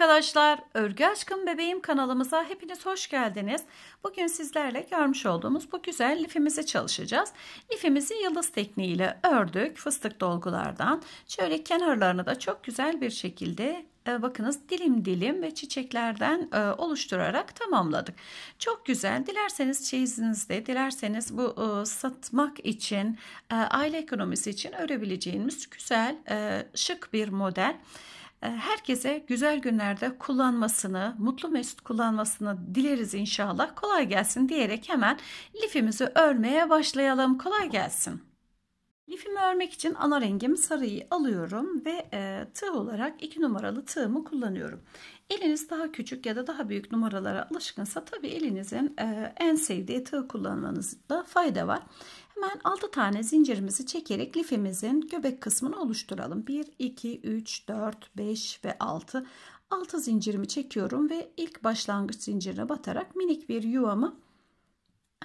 arkadaşlar, Örgü Aşkım Bebeğim kanalımıza hepiniz hoş geldiniz. Bugün sizlerle görmüş olduğumuz bu güzel lifimizi çalışacağız. Lifimizi yıldız tekniğiyle ördük fıstık dolgulardan. Şöyle kenarlarını da çok güzel bir şekilde e, bakınız dilim dilim ve çiçeklerden e, oluşturarak tamamladık. Çok güzel. Dilerseniz çeyizinizde, dilerseniz bu e, satmak için, aile ekonomisi için örebileceğimiz güzel, şık bir model. Ee, herkese güzel günlerde kullanmasını, mutlu mesut kullanmasını dileriz inşallah. Kolay gelsin diyerek hemen lifimizi örmeye başlayalım. Kolay gelsin. Lifimi örmek için ana rengim sarıyı alıyorum ve e, tığ olarak 2 numaralı tığımı kullanıyorum. Eliniz daha küçük ya da daha büyük numaralara alışkınsa tabi elinizin e, en sevdiği tığ kullanmanızda fayda var. Hemen 6 tane zincirimizi çekerek lifimizin göbek kısmını oluşturalım. 1, 2, 3, 4, 5 ve 6. 6 zincirimi çekiyorum ve ilk başlangıç zincirine batarak minik bir yuvamı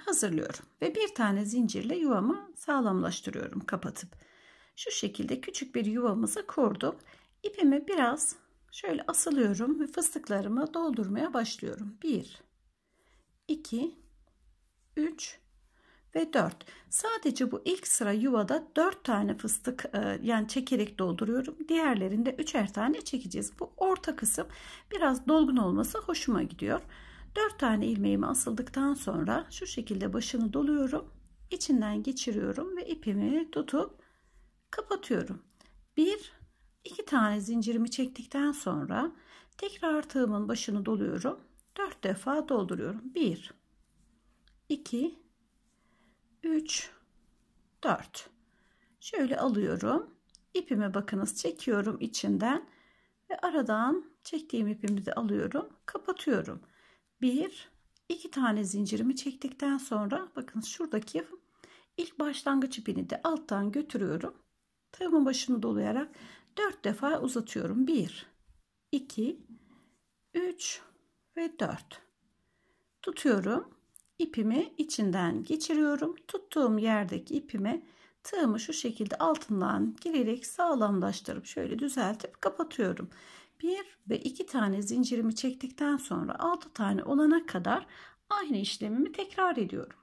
hazırlıyorum. Ve bir tane zincirle yuvamı sağlamlaştırıyorum kapatıp. Şu şekilde küçük bir yuvamızı kurduk. İpimi biraz şöyle asılıyorum ve fıstıklarımı doldurmaya başlıyorum. 1, 2, 3, ve 4. Sadece bu ilk sıra yuvada 4 tane fıstık e, yani çekerek dolduruyorum. Diğerlerinde 3'er tane çekeceğiz. Bu orta kısım biraz dolgun olması hoşuma gidiyor. 4 tane ilmeğimi asıldıktan sonra şu şekilde başını doluyorum. içinden geçiriyorum ve ipimi tutup kapatıyorum. 1 2 tane zincirimi çektikten sonra tekrar tığımın başını doluyorum. 4 defa dolduruyorum. 1 2 3, 4. Şöyle alıyorum. ipimi bakınız çekiyorum içinden ve aradan çektiğim ipimi de alıyorum. Kapatıyorum. 1, 2 tane zincirimi çektikten sonra bakın şuradaki ilk başlangıç ipini de alttan götürüyorum. Tığımın başını dolayarak 4 defa uzatıyorum. 1, 2, 3 ve 4. Tutuyorum ipimi içinden geçiriyorum. Tuttuğum yerdeki ipime tığımı şu şekilde altından girerek sağlamlaştırıp şöyle düzeltip kapatıyorum. 1 ve 2 tane zincirimi çektikten sonra 6 tane olana kadar aynı işlemimi tekrar ediyorum.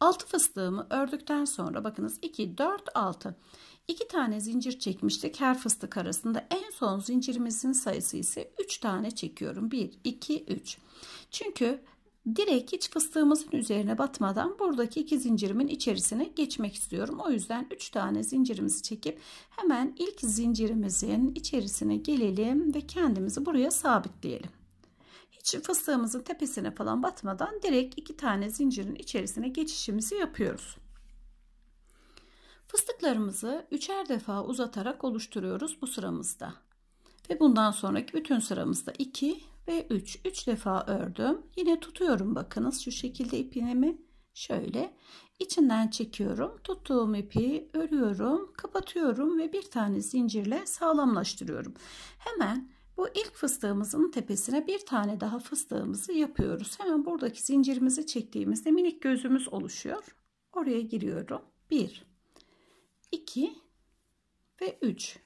6 fıstığımı ördükten sonra bakınız 2 4 6 2 tane zincir çekmiştik her fıstık arasında en son zincirimizin sayısı ise 3 tane çekiyorum 1 2 3 çünkü direkt hiç fıstığımızın üzerine batmadan buradaki iki zincirimin içerisine geçmek istiyorum. O yüzden 3 tane zincirimizi çekip hemen ilk zincirimizin içerisine gelelim ve kendimizi buraya sabitleyelim. Hiç fıstığımızın tepesine falan batmadan direkt iki tane zincirin içerisine geçişimizi yapıyoruz. Fıstıklarımızı üçer defa uzatarak oluşturuyoruz bu sıramızda. Ve bundan sonraki bütün sıramızda 2 ve 3 3 defa ördüm yine tutuyorum bakınız şu şekilde ipimi şöyle içinden çekiyorum tuttuğum ipi örüyorum kapatıyorum ve bir tane zincirle sağlamlaştırıyorum hemen bu ilk fıstığımızın tepesine bir tane daha fıstığımızı yapıyoruz hemen buradaki zincirimizi çektiğimizde minik gözümüz oluşuyor oraya giriyorum 1 2 ve 3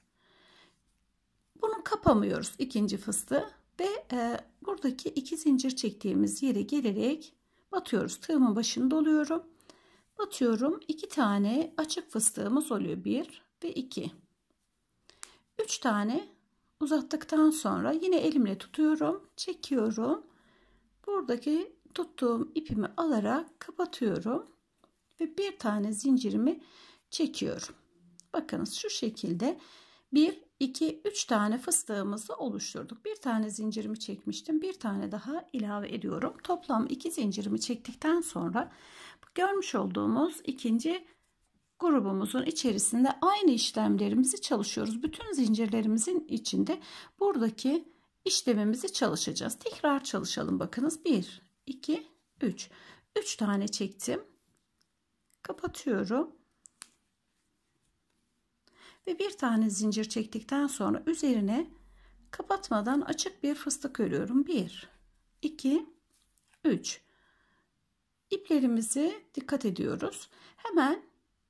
bunu kapamıyoruz ikinci fıstığı ve e, buradaki iki zincir çektiğimiz yere gelerek batıyoruz. Tığımın başını doluyorum. Batıyorum. iki tane açık fıstığımız oluyor. Bir ve iki. Üç tane uzattıktan sonra yine elimle tutuyorum. Çekiyorum. Buradaki tuttuğum ipimi alarak kapatıyorum. Ve bir tane zincirimi çekiyorum. Bakınız şu şekilde bir 2-3 tane fıstığımızı oluşturduk. Bir tane zincirimi çekmiştim. Bir tane daha ilave ediyorum. Toplam 2 zincirimi çektikten sonra görmüş olduğumuz ikinci grubumuzun içerisinde aynı işlemlerimizi çalışıyoruz. Bütün zincirlerimizin içinde buradaki işlemimizi çalışacağız. Tekrar çalışalım bakınız. 1, 2, 3. 3 tane çektim. Kapatıyorum ve bir tane zincir çektikten sonra üzerine kapatmadan açık bir fıstık örüyorum 1 2 3 İplerimizi dikkat ediyoruz hemen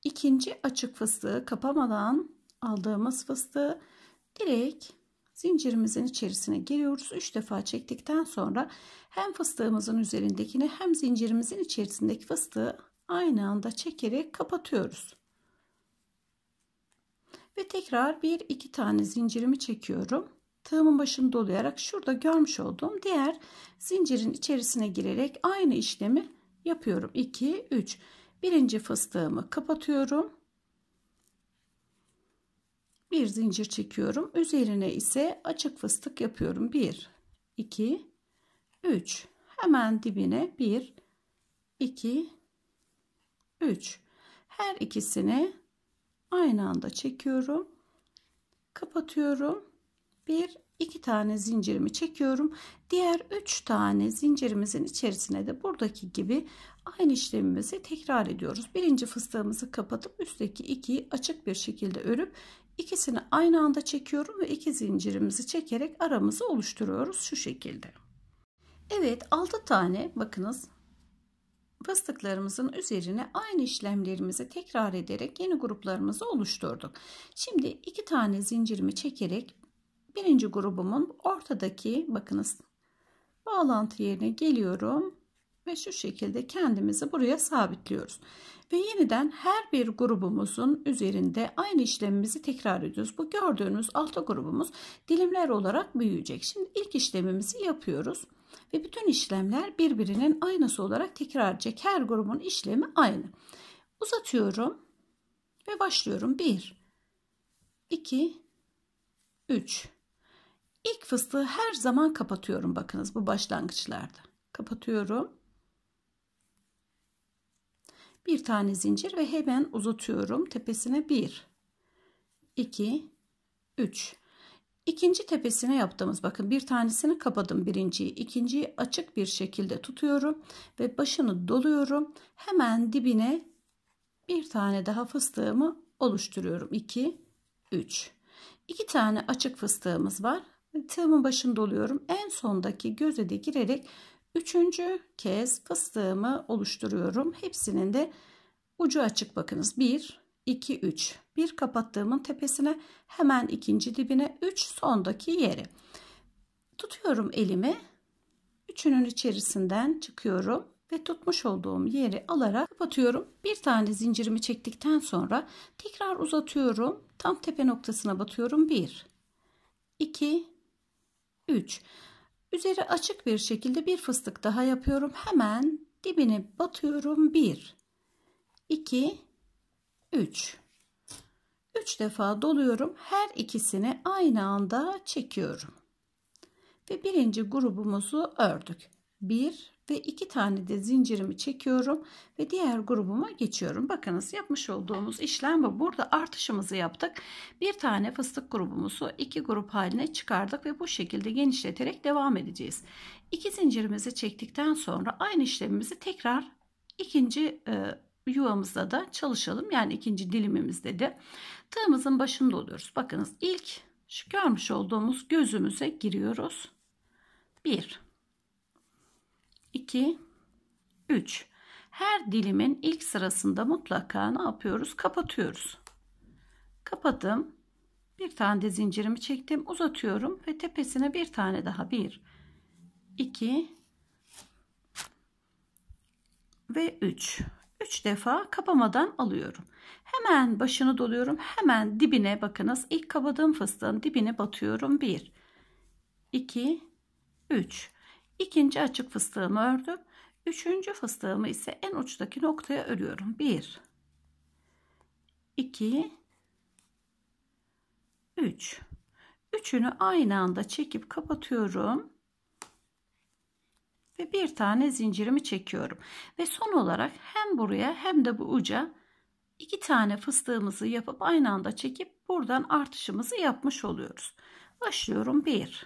ikinci açık fıstığı kapamadan aldığımız fıstığı direkt zincirimizin içerisine giriyoruz 3 defa çektikten sonra hem fıstığımızın üzerindekini hem zincirimizin içerisindeki fıstığı aynı anda çekerek kapatıyoruz ve tekrar bir iki tane zincirimi çekiyorum. Tığımın başını dolayarak şurada görmüş olduğum diğer zincirin içerisine girerek aynı işlemi yapıyorum. 2, 3. Birinci fıstığımı kapatıyorum. Bir zincir çekiyorum. Üzerine ise açık fıstık yapıyorum. 1, 2, 3. Hemen dibine 1, 2, 3. Her ikisini aynı anda çekiyorum. Kapatıyorum. Bir iki tane zincirimi çekiyorum. Diğer üç tane zincirimizin içerisine de buradaki gibi aynı işlemimizi tekrar ediyoruz. Birinci fıstığımızı kapatıp üstteki ikiyi açık bir şekilde örüp ikisini aynı anda çekiyorum ve iki zincirimizi çekerek aramızı oluşturuyoruz şu şekilde. Evet 6 tane bakınız fıstıklarımızın üzerine aynı işlemlerimizi tekrar ederek yeni gruplarımızı oluşturduk. Şimdi iki tane zincirimi çekerek birinci grubumun ortadaki bakınız bağlantı yerine geliyorum ve şu şekilde kendimizi buraya sabitliyoruz. Ve yeniden her bir grubumuzun üzerinde aynı işlemimizi tekrar ediyoruz. Bu gördüğünüz altı grubumuz dilimler olarak büyüyecek. Şimdi ilk işlemimizi yapıyoruz. Ve bütün işlemler birbirinin aynısı olarak tekrar edecek. Her grubun işlemi aynı. Uzatıyorum ve başlıyorum. 1, 2, 3. İlk fıstığı her zaman kapatıyorum. Bakınız bu başlangıçlarda. Kapatıyorum. Bir tane zincir ve hemen uzatıyorum. Tepesine 1, 2, 3. İkinci tepesine yaptığımız bakın bir tanesini kapadım birinciyi ikinciyi açık bir şekilde tutuyorum ve başını doluyorum hemen dibine bir tane daha fıstığımı oluşturuyorum 2 3 2 tane açık fıstığımız var tığımın başını doluyorum en sondaki göze de girerek üçüncü kez fıstığımı oluşturuyorum hepsinin de ucu açık bakınız 1 2, 3. Bir kapattığımın tepesine hemen ikinci dibine 3 sondaki yeri. Tutuyorum elimi. Üçünün içerisinden çıkıyorum ve tutmuş olduğum yeri alarak kapatıyorum. Bir tane zincirimi çektikten sonra tekrar uzatıyorum. Tam tepe noktasına batıyorum. 1, 2, 3. Üzeri açık bir şekilde bir fıstık daha yapıyorum. Hemen dibine batıyorum. 1, 2, 3. 3 defa doluyorum. Her ikisini aynı anda çekiyorum. Ve birinci grubumuzu ördük. 1 ve 2 tane de zincirimi çekiyorum ve diğer grubuma geçiyorum. Bakınız yapmış olduğumuz işlem bu. Burada artışımızı yaptık. Bir tane fıstık grubumuzu iki grup haline çıkardık ve bu şekilde genişleterek devam edeceğiz. İki zincirimizi çektikten sonra aynı işlemimizi tekrar ikinci e, yuvamızda da çalışalım. Yani ikinci dilimimizde de tığımızın başında oluyoruz. Bakınız ilk şu görmüş olduğumuz gözümüze giriyoruz. 1 2 3 Her dilimin ilk sırasında mutlaka ne yapıyoruz? Kapatıyoruz. Kapadım. Bir tane de zincirimi çektim. Uzatıyorum ve tepesine bir tane daha. 1 2 ve 3 3 defa kapamadan alıyorum. Hemen başını doluyorum. Hemen dibine bakınız. İlk kapadığım fıstığın dibine batıyorum. 1, 2, 3. İkinci açık fıstığımı ördüm. Üçüncü fıstığımı ise en uçtaki noktaya örüyorum. 1, 2, 3. Üçünü aynı anda çekip kapatıyorum ve bir tane zincirimi çekiyorum. Ve son olarak hem buraya hem de bu uca iki tane fıstığımızı yapıp aynı anda çekip buradan artışımızı yapmış oluyoruz. Başlıyorum 1,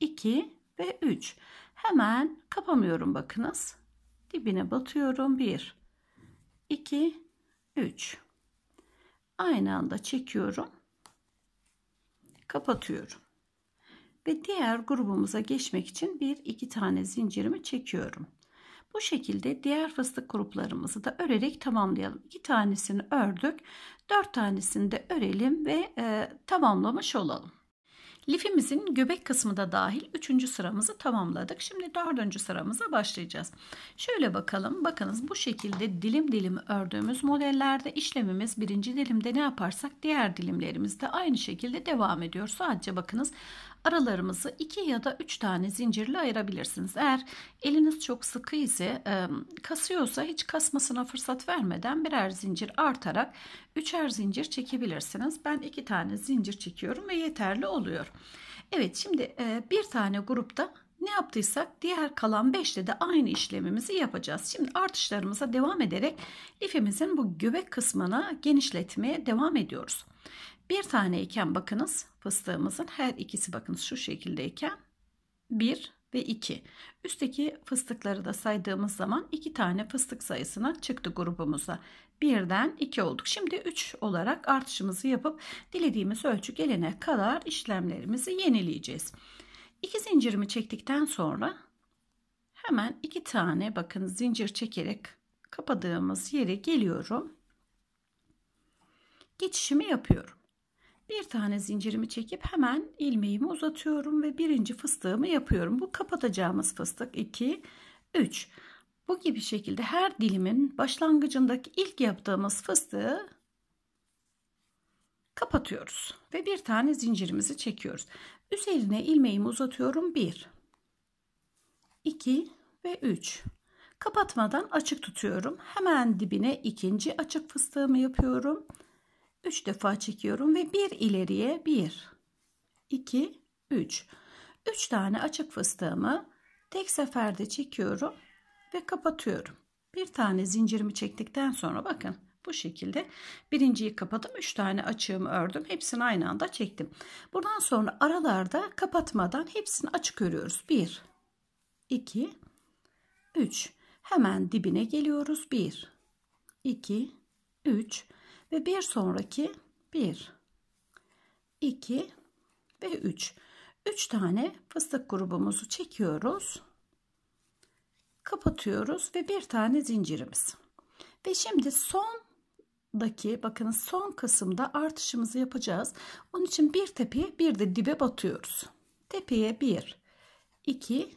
2 ve 3. Hemen kapamıyorum bakınız. Dibine batıyorum 1, 2, 3. Aynı anda çekiyorum. Kapatıyorum ve diğer grubumuza geçmek için bir iki tane zincirimi çekiyorum. Bu şekilde diğer fıstık gruplarımızı da örerek tamamlayalım. İki tanesini ördük. Dört tanesini de örelim ve e, tamamlamış olalım. Lifimizin göbek kısmı da dahil üçüncü sıramızı tamamladık. Şimdi dördüncü sıramıza başlayacağız. Şöyle bakalım. Bakınız bu şekilde dilim dilim ördüğümüz modellerde işlemimiz birinci dilimde ne yaparsak diğer dilimlerimizde aynı şekilde devam ediyor. Sadece bakınız aralarımızı iki ya da üç tane zincirle ayırabilirsiniz. Eğer eliniz çok sıkı ise kasıyorsa hiç kasmasına fırsat vermeden birer zincir artarak üçer zincir çekebilirsiniz. Ben iki tane zincir çekiyorum ve yeterli oluyor. Evet şimdi bir tane grupta ne yaptıysak diğer kalan 5'te de aynı işlemimizi yapacağız. Şimdi artışlarımıza devam ederek lifimizin bu göbek kısmını genişletmeye devam ediyoruz. Bir tane iken bakınız fıstığımızın her ikisi bakınız şu şekildeyken 1 ve 2. Üstteki fıstıkları da saydığımız zaman 2 tane fıstık sayısına çıktı grubumuza. 1'den 2 olduk. Şimdi 3 olarak artışımızı yapıp dilediğimiz ölçü gelene kadar işlemlerimizi yenileyeceğiz. 2 zincirimi çektikten sonra hemen 2 tane bakın zincir çekerek kapadığımız yere geliyorum. Geçişimi yapıyorum. Bir tane zincirimi çekip hemen ilmeğimi uzatıyorum ve birinci fıstığımı yapıyorum. Bu kapatacağımız fıstık 2, 3. Bu gibi şekilde her dilimin başlangıcındaki ilk yaptığımız fıstığı kapatıyoruz ve bir tane zincirimizi çekiyoruz. Üzerine ilmeğimi uzatıyorum 1 2 ve 3. Kapatmadan açık tutuyorum. Hemen dibine ikinci açık fıstığımı yapıyorum. 3 defa çekiyorum ve 1 ileriye 1 2 3 3 tane açık fıstığımı tek seferde çekiyorum ve kapatıyorum. Bir tane zincirimi çektikten sonra bakın bu şekilde birinciyi kapatıp 3 tane açığımı ördüm. Hepsini aynı anda çektim. Buradan sonra aralarda kapatmadan hepsini açık örüyoruz. 1 2 3 Hemen dibine geliyoruz. 1 2 3 ve bir sonraki 1, 2 ve 3. 3 tane fıstık grubumuzu çekiyoruz. Kapatıyoruz ve bir tane zincirimiz. Ve şimdi sondaki bakın son kısımda artışımızı yapacağız. Onun için bir tepeye bir de dibe batıyoruz. Tepeye 1, 2,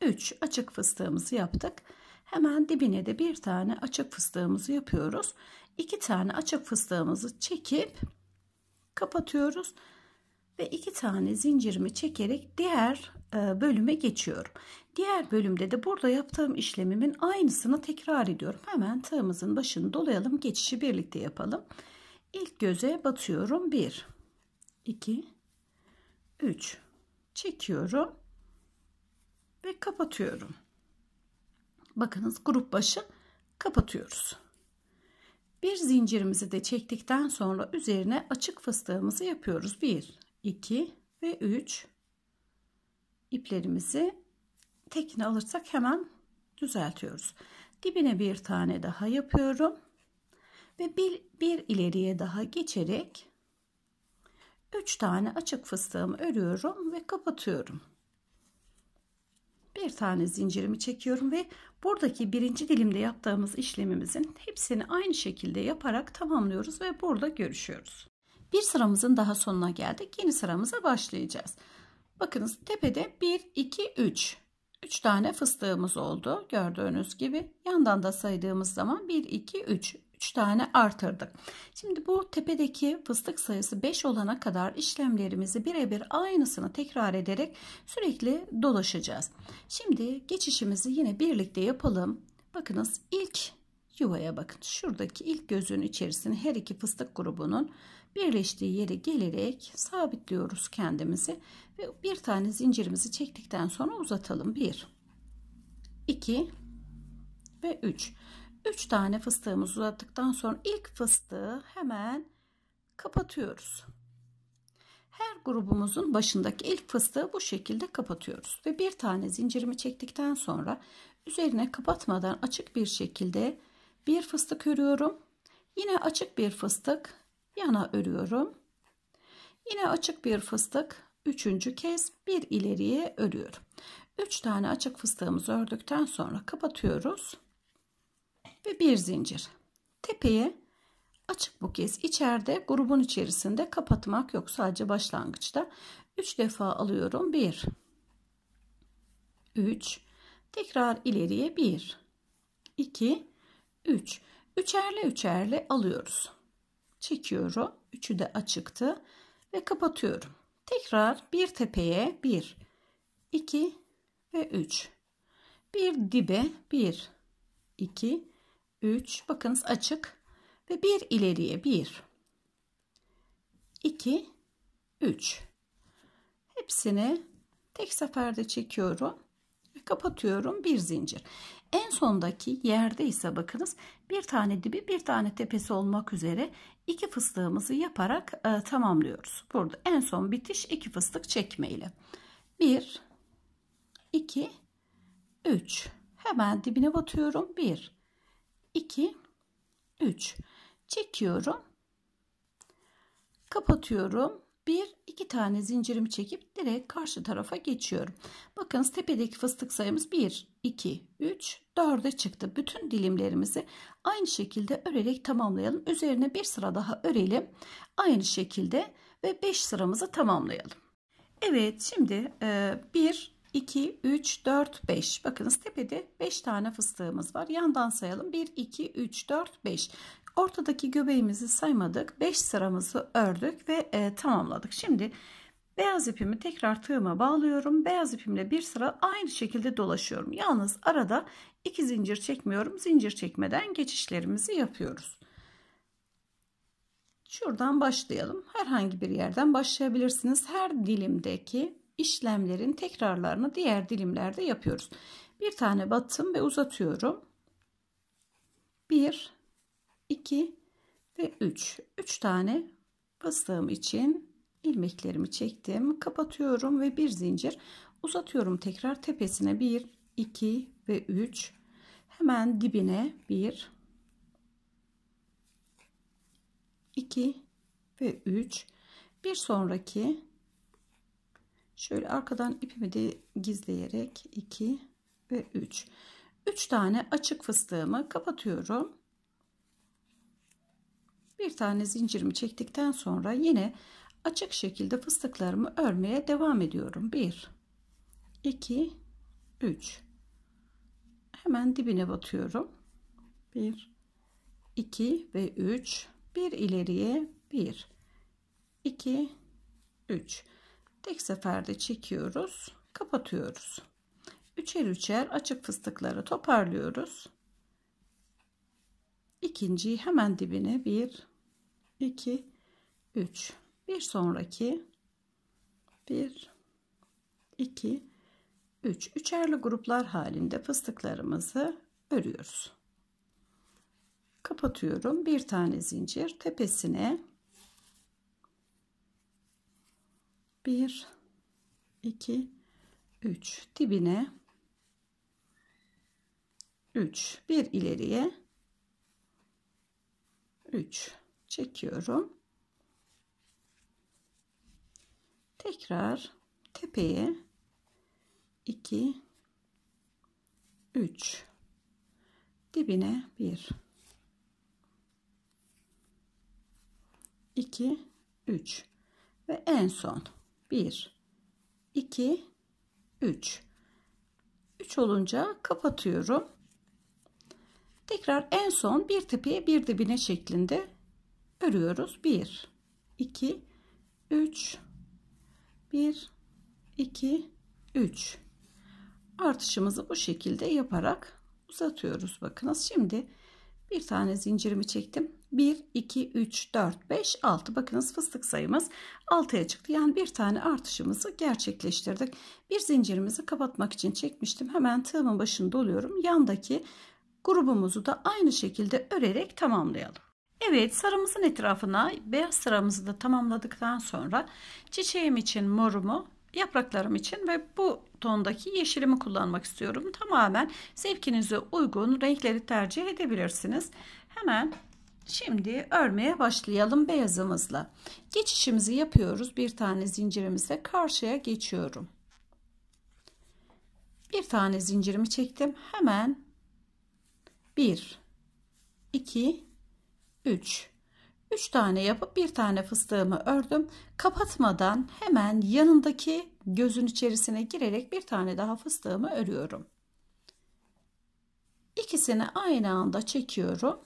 3 açık fıstığımızı yaptık. Hemen dibine de bir tane açık fıstığımızı yapıyoruz. İki tane açık fıstığımızı çekip kapatıyoruz. Ve iki tane zincirimi çekerek diğer e, bölüme geçiyorum. Diğer bölümde de burada yaptığım işlemimin aynısını tekrar ediyorum. Hemen tığımızın başını dolayalım. Geçişi birlikte yapalım. İlk göze batıyorum. 1, 2, 3 çekiyorum ve kapatıyorum. Bakınız grup başı kapatıyoruz. Bir zincirimizi de çektikten sonra üzerine açık fıstığımızı yapıyoruz. 1, 2 ve 3 iplerimizi tekini alırsak hemen düzeltiyoruz. Dibine bir tane daha yapıyorum. Ve bir, bir ileriye daha geçerek 3 tane açık fıstığımı örüyorum ve kapatıyorum bir tane zincirimi çekiyorum ve buradaki birinci dilimde yaptığımız işlemimizin hepsini aynı şekilde yaparak tamamlıyoruz ve burada görüşüyoruz. Bir sıramızın daha sonuna geldik. Yeni sıramıza başlayacağız. Bakınız tepede 1, 2, 3. 3 tane fıstığımız oldu gördüğünüz gibi. Yandan da saydığımız zaman 1, 2, 3. 3 tane artırdık. Şimdi bu tepedeki fıstık sayısı 5 olana kadar işlemlerimizi birebir aynısını tekrar ederek sürekli dolaşacağız. Şimdi geçişimizi yine birlikte yapalım. Bakınız ilk yuvaya bakın. Şuradaki ilk gözün içerisine her iki fıstık grubunun birleştiği yere gelerek sabitliyoruz kendimizi ve bir tane zincirimizi çektikten sonra uzatalım. 1 2 ve 3 3 tane fıstığımızı uzattıktan sonra ilk fıstığı hemen kapatıyoruz. Her grubumuzun başındaki ilk fıstığı bu şekilde kapatıyoruz ve bir tane zincirimi çektikten sonra üzerine kapatmadan açık bir şekilde bir fıstık örüyorum. Yine açık bir fıstık yana örüyorum. Yine açık bir fıstık üçüncü kez bir ileriye örüyorum. 3 tane açık fıstığımızı ördükten sonra kapatıyoruz ve bir zincir. Tepeye açık bu kez içeride grubun içerisinde kapatmak yok sadece başlangıçta 3 defa alıyorum 1 3 tekrar ileriye 1 2 3 üçerle üçerle alıyoruz çekiyorum 3'ü de açıktı ve kapatıyorum tekrar bir tepeye 1 2 ve 3 bir dibe 1 2 3 bakınız açık ve bir ileriye 1 2 3 hepsini tek seferde çekiyorum ve kapatıyorum bir zincir en sondaki yerde ise bakınız bir tane dibi bir tane tepesi olmak üzere iki fıstığımızı yaparak e, tamamlıyoruz burada en son bitiş iki fıstık çekme ile 1 2 3 hemen dibine batıyorum 1 2, 3. Çekiyorum. Kapatıyorum. Bir, iki tane zincirimi çekip direkt karşı tarafa geçiyorum. Bakınız tepedeki fıstık sayımız 1, 2, 3, 4'e çıktı. Bütün dilimlerimizi aynı şekilde örerek tamamlayalım. Üzerine bir sıra daha örelim. Aynı şekilde ve 5 sıramızı tamamlayalım. Evet şimdi 1, 2, 3, 4, 5. Bakınız tepede 5 tane fıstığımız var. Yandan sayalım. 1, 2, 3, 4, 5. Ortadaki göbeğimizi saymadık. 5 sıramızı ördük ve e, tamamladık. Şimdi beyaz ipimi tekrar tığıma bağlıyorum. Beyaz ipimle bir sıra aynı şekilde dolaşıyorum. Yalnız arada 2 zincir çekmiyorum. Zincir çekmeden geçişlerimizi yapıyoruz. Şuradan başlayalım. Herhangi bir yerden başlayabilirsiniz. Her dilimdeki işlemlerin tekrarlarını diğer dilimlerde yapıyoruz. Bir tane battım ve uzatıyorum. 1, 2 ve 3. 3 tane bastığım için ilmeklerimi çektim. Kapatıyorum ve bir zincir uzatıyorum tekrar tepesine 1, 2 ve 3. Hemen dibine 1, 2 ve 3. Bir sonraki Şöyle arkadan ipimi de gizleyerek 2 ve 3. 3 tane açık fıstığımı kapatıyorum. Bir tane zincirimi çektikten sonra yine açık şekilde fıstıklarımı örmeye devam ediyorum. 1 2 3 Hemen dibine batıyorum. 1 2 ve 3 bir ileriye 1 2 3 Tek seferde çekiyoruz. Kapatıyoruz. Üçer üçer açık fıstıkları toparlıyoruz. İkinciyi hemen dibine 1, 2, 3. Bir sonraki 1, 2, 3. Üçerli gruplar halinde fıstıklarımızı örüyoruz kapatıyorum bir tane zincir tepesine 1 2 3 dibine 3 bir ileriye 3 çekiyorum tekrar tepeye 2 3 dibine 1 2 3 ve en son 1 2 3 3 olunca kapatıyorum tekrar en son bir tepeye bir dibine şeklinde örüyoruz 1 2 3 1 2 3 artışımızı bu şekilde yaparak uzatıyoruz bakınız şimdi bir tane zincirimi çektim 1 2 3 4 5 6 bakınız fıstık sayımız 6'ya çıktı yani bir tane artışımızı gerçekleştirdik bir zincirimizi kapatmak için çekmiştim hemen tığımın başını doluyorum yandaki grubumuzu da aynı şekilde örerek tamamlayalım Evet sarımızın etrafına beyaz sıramızı da tamamladıktan sonra çiçeğim için morumu yapraklarım için ve bu tondaki yeşilimi kullanmak istiyorum. Tamamen zevkinize uygun renkleri tercih edebilirsiniz. Hemen Şimdi örmeye başlayalım beyazımızla. Geçişimizi yapıyoruz. Bir tane zincirimize karşıya geçiyorum. Bir tane zincirimi çektim. Hemen 1 2 3 3 tane yapıp 1 tane fıstığımı ördüm. Kapatmadan hemen yanındaki gözün içerisine girerek 1 tane daha fıstığımı örüyorum. İkisini aynı anda çekiyorum.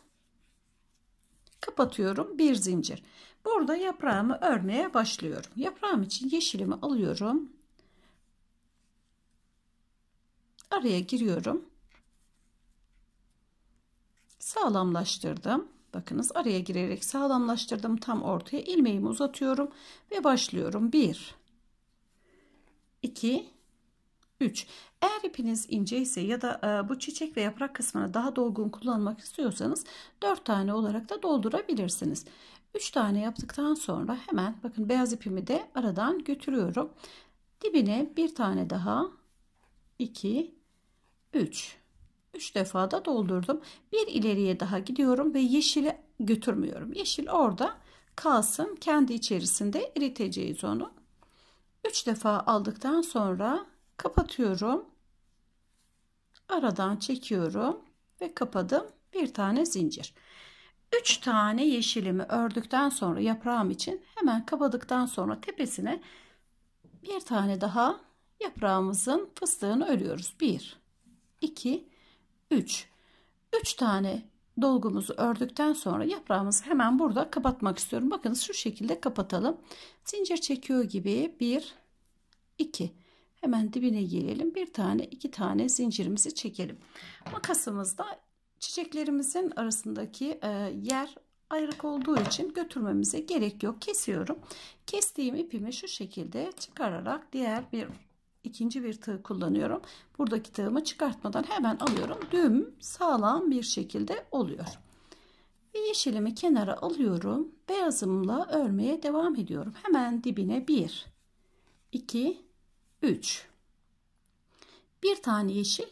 Kapatıyorum 1 zincir. Burada yaprağımı örmeye başlıyorum. Yaprağım için yeşilimi alıyorum. Araya giriyorum. Sağlamlaştırdım. Bakınız araya girerek sağlamlaştırdım. Tam ortaya ilmeğimi uzatıyorum ve başlıyorum. 1 2 3. Eğer ipiniz ince ise ya da e, bu çiçek ve yaprak kısmını daha dolgun kullanmak istiyorsanız 4 tane olarak da doldurabilirsiniz. 3 tane yaptıktan sonra hemen bakın beyaz ipimi de aradan götürüyorum. Dibine bir tane daha 2 3 3 defa da doldurdum. Bir ileriye daha gidiyorum ve yeşili götürmüyorum. Yeşil orada kalsın. Kendi içerisinde eriteceğiz onu. 3 defa aldıktan sonra kapatıyorum. Aradan çekiyorum ve kapadım. Bir tane zincir. 3 tane yeşilimi ördükten sonra yaprağım için hemen kapadıktan sonra tepesine bir tane daha yaprağımızın fıstığını örüyoruz. 1 2 3. 3 tane dolgumuzu ördükten sonra yaprağımızı hemen burada kapatmak istiyorum. Bakınız şu şekilde kapatalım. Zincir çekiyor gibi 1 2 hemen dibine gelelim. Bir tane, iki tane zincirimizi çekelim. Makasımızda çiçeklerimizin arasındaki e, yer ayrık olduğu için götürmemize gerek yok. Kesiyorum. Kestiğim ipimi şu şekilde çıkararak diğer bir ikinci bir tığ kullanıyorum. Buradaki tığımı çıkartmadan hemen alıyorum. Düğüm sağlam bir şekilde oluyor. Ve yeşilimi kenara alıyorum. Beyazımla örmeye devam ediyorum. Hemen dibine 1, 2, 3. Bir tane yeşil,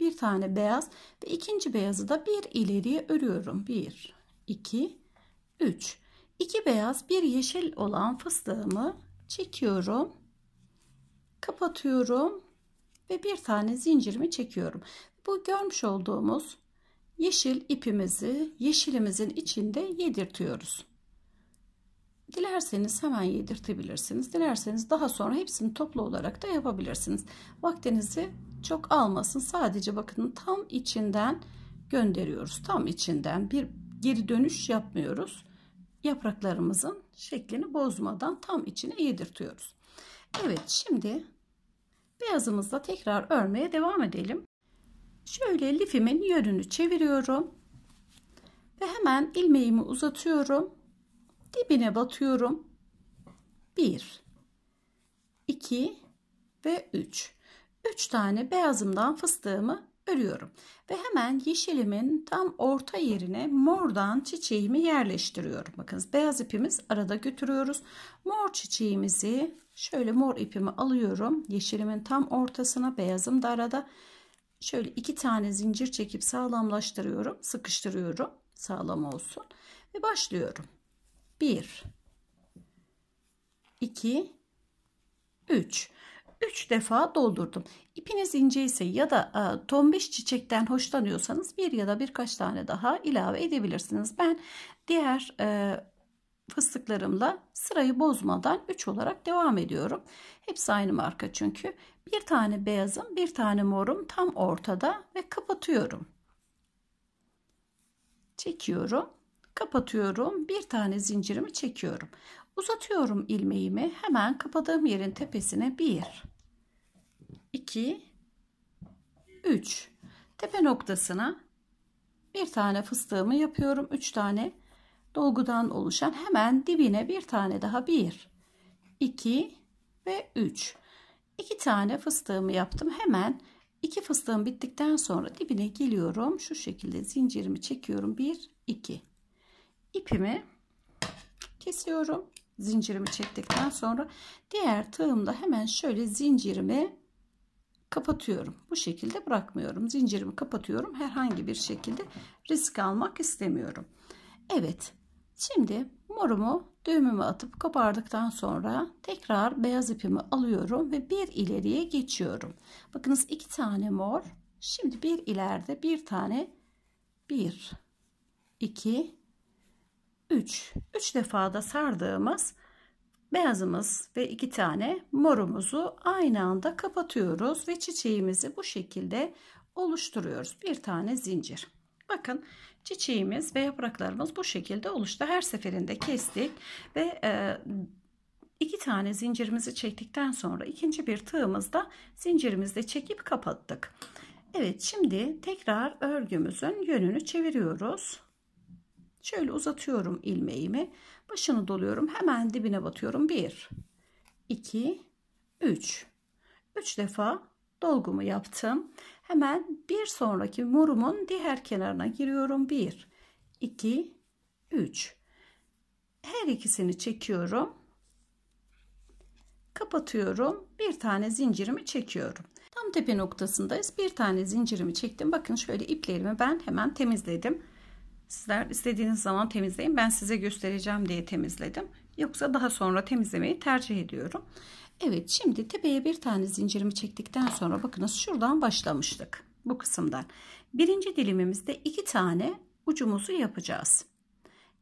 bir tane beyaz ve ikinci beyazı da bir ileriye örüyorum. 1, 2, 3. 2 beyaz, bir yeşil olan fıstığımı çekiyorum kapatıyorum ve bir tane zincirimi çekiyorum. Bu görmüş olduğumuz yeşil ipimizi yeşilimizin içinde yedirtiyoruz. Dilerseniz hemen yedirtebilirsiniz. Dilerseniz daha sonra hepsini toplu olarak da yapabilirsiniz. Vaktinizi çok almasın. Sadece bakın tam içinden gönderiyoruz. Tam içinden bir geri dönüş yapmıyoruz. Yapraklarımızın şeklini bozmadan tam içine yedirtiyoruz. Evet şimdi beyazımızla tekrar örmeye devam edelim. Şöyle lifimin yönünü çeviriyorum. Ve hemen ilmeğimi uzatıyorum. Dibine batıyorum. 1 2 ve 3. 3 tane beyazımdan fıstığımı örüyorum. Ve hemen yeşilimin tam orta yerine mordan çiçeğimi yerleştiriyorum. Bakınız beyaz ipimiz arada götürüyoruz. Mor çiçeğimizi Şöyle mor ipimi alıyorum. Yeşilimin tam ortasına beyazım da arada. Şöyle iki tane zincir çekip sağlamlaştırıyorum. Sıkıştırıyorum. Sağlam olsun. Ve başlıyorum. 1 2 3 3 defa doldurdum. İpiniz ince ise ya da e, tombiş çiçekten hoşlanıyorsanız bir ya da birkaç tane daha ilave edebilirsiniz. Ben diğer e, fıstıklarımla sırayı bozmadan 3 olarak devam ediyorum. Hepsi aynı marka çünkü. Bir tane beyazım, bir tane morum tam ortada ve kapatıyorum. Çekiyorum, kapatıyorum. Bir tane zincirimi çekiyorum. Uzatıyorum ilmeğimi. Hemen kapadığım yerin tepesine 1 2 3 tepe noktasına bir tane fıstığımı yapıyorum. 3 tane dolgudan oluşan hemen dibine bir tane daha bir, iki ve üç. İki tane fıstığımı yaptım. Hemen iki fıstığım bittikten sonra dibine geliyorum. Şu şekilde zincirimi çekiyorum. Bir, iki. İpimi kesiyorum. Zincirimi çektikten sonra diğer tığımda hemen şöyle zincirimi kapatıyorum. Bu şekilde bırakmıyorum. Zincirimi kapatıyorum. Herhangi bir şekilde risk almak istemiyorum. Evet. Şimdi morumu düğümümü atıp kabardıktan sonra tekrar beyaz ipimi alıyorum ve bir ileriye geçiyorum. Bakınız iki tane mor. Şimdi bir ileride bir tane bir, iki, üç. Üç defada sardığımız beyazımız ve iki tane morumuzu aynı anda kapatıyoruz ve çiçeğimizi bu şekilde oluşturuyoruz. Bir tane zincir. Bakın Çiçeğimiz ve yapraklarımız bu şekilde oluştu. Her seferinde kestik ve e, iki tane zincirimizi çektikten sonra ikinci bir tığımızda zincirimizde çekip kapattık. Evet şimdi tekrar örgümüzün yönünü çeviriyoruz. Şöyle uzatıyorum ilmeğimi. Başını doluyorum. Hemen dibine batıyorum. 1, 2, 3. 3 defa dolgumu yaptım. Hemen bir sonraki morumun diğer kenarına giriyorum. 1, 2, 3. Her ikisini çekiyorum. Kapatıyorum. Bir tane zincirimi çekiyorum. Tam tepe noktasındayız. Bir tane zincirimi çektim. Bakın şöyle iplerimi ben hemen temizledim. Sizler istediğiniz zaman temizleyin. Ben size göstereceğim diye temizledim. Yoksa daha sonra temizlemeyi tercih ediyorum. Evet şimdi tepeye bir tane zincirimi çektikten sonra bakınız şuradan başlamıştık bu kısımdan. Birinci dilimimizde iki tane ucumuzu yapacağız.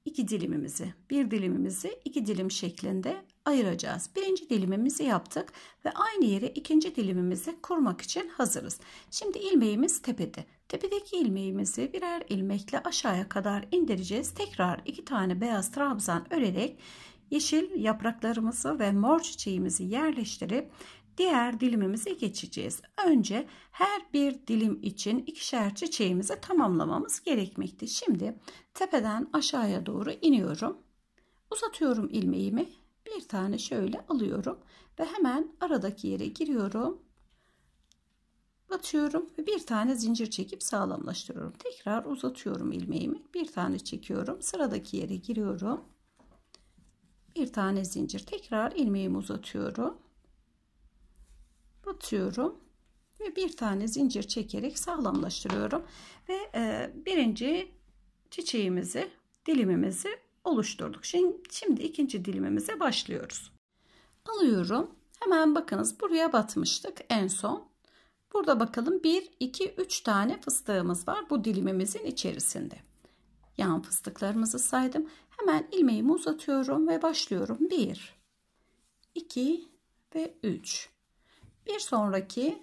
İki dilimimizi bir dilimimizi iki dilim şeklinde ayıracağız. Birinci dilimimizi yaptık ve aynı yere ikinci dilimimizi kurmak için hazırız. Şimdi ilmeğimiz tepede. Tepedeki ilmeğimizi birer ilmekle aşağıya kadar indireceğiz. Tekrar iki tane beyaz trabzan örerek yeşil yapraklarımızı ve mor çiçeğimizi yerleştirip diğer dilimimize geçeceğiz. Önce her bir dilim için ikişer çiçeğimizi tamamlamamız gerekmekte. Şimdi tepeden aşağıya doğru iniyorum. Uzatıyorum ilmeğimi. Bir tane şöyle alıyorum ve hemen aradaki yere giriyorum. Batıyorum ve bir tane zincir çekip sağlamlaştırıyorum. Tekrar uzatıyorum ilmeğimi. Bir tane çekiyorum. Sıradaki yere giriyorum bir tane zincir tekrar ilmeğimi uzatıyorum batıyorum ve bir tane zincir çekerek sağlamlaştırıyorum ve e, birinci çiçeğimizi dilimimizi oluşturduk şimdi, şimdi ikinci dilimimize başlıyoruz alıyorum hemen bakınız buraya batmıştık en son burada bakalım 1 2 3 tane fıstığımız var bu dilimimizin içerisinde yan fıstıklarımızı saydım Hemen ilmeğimi uzatıyorum ve başlıyorum. 1, 2 ve 3. Bir sonraki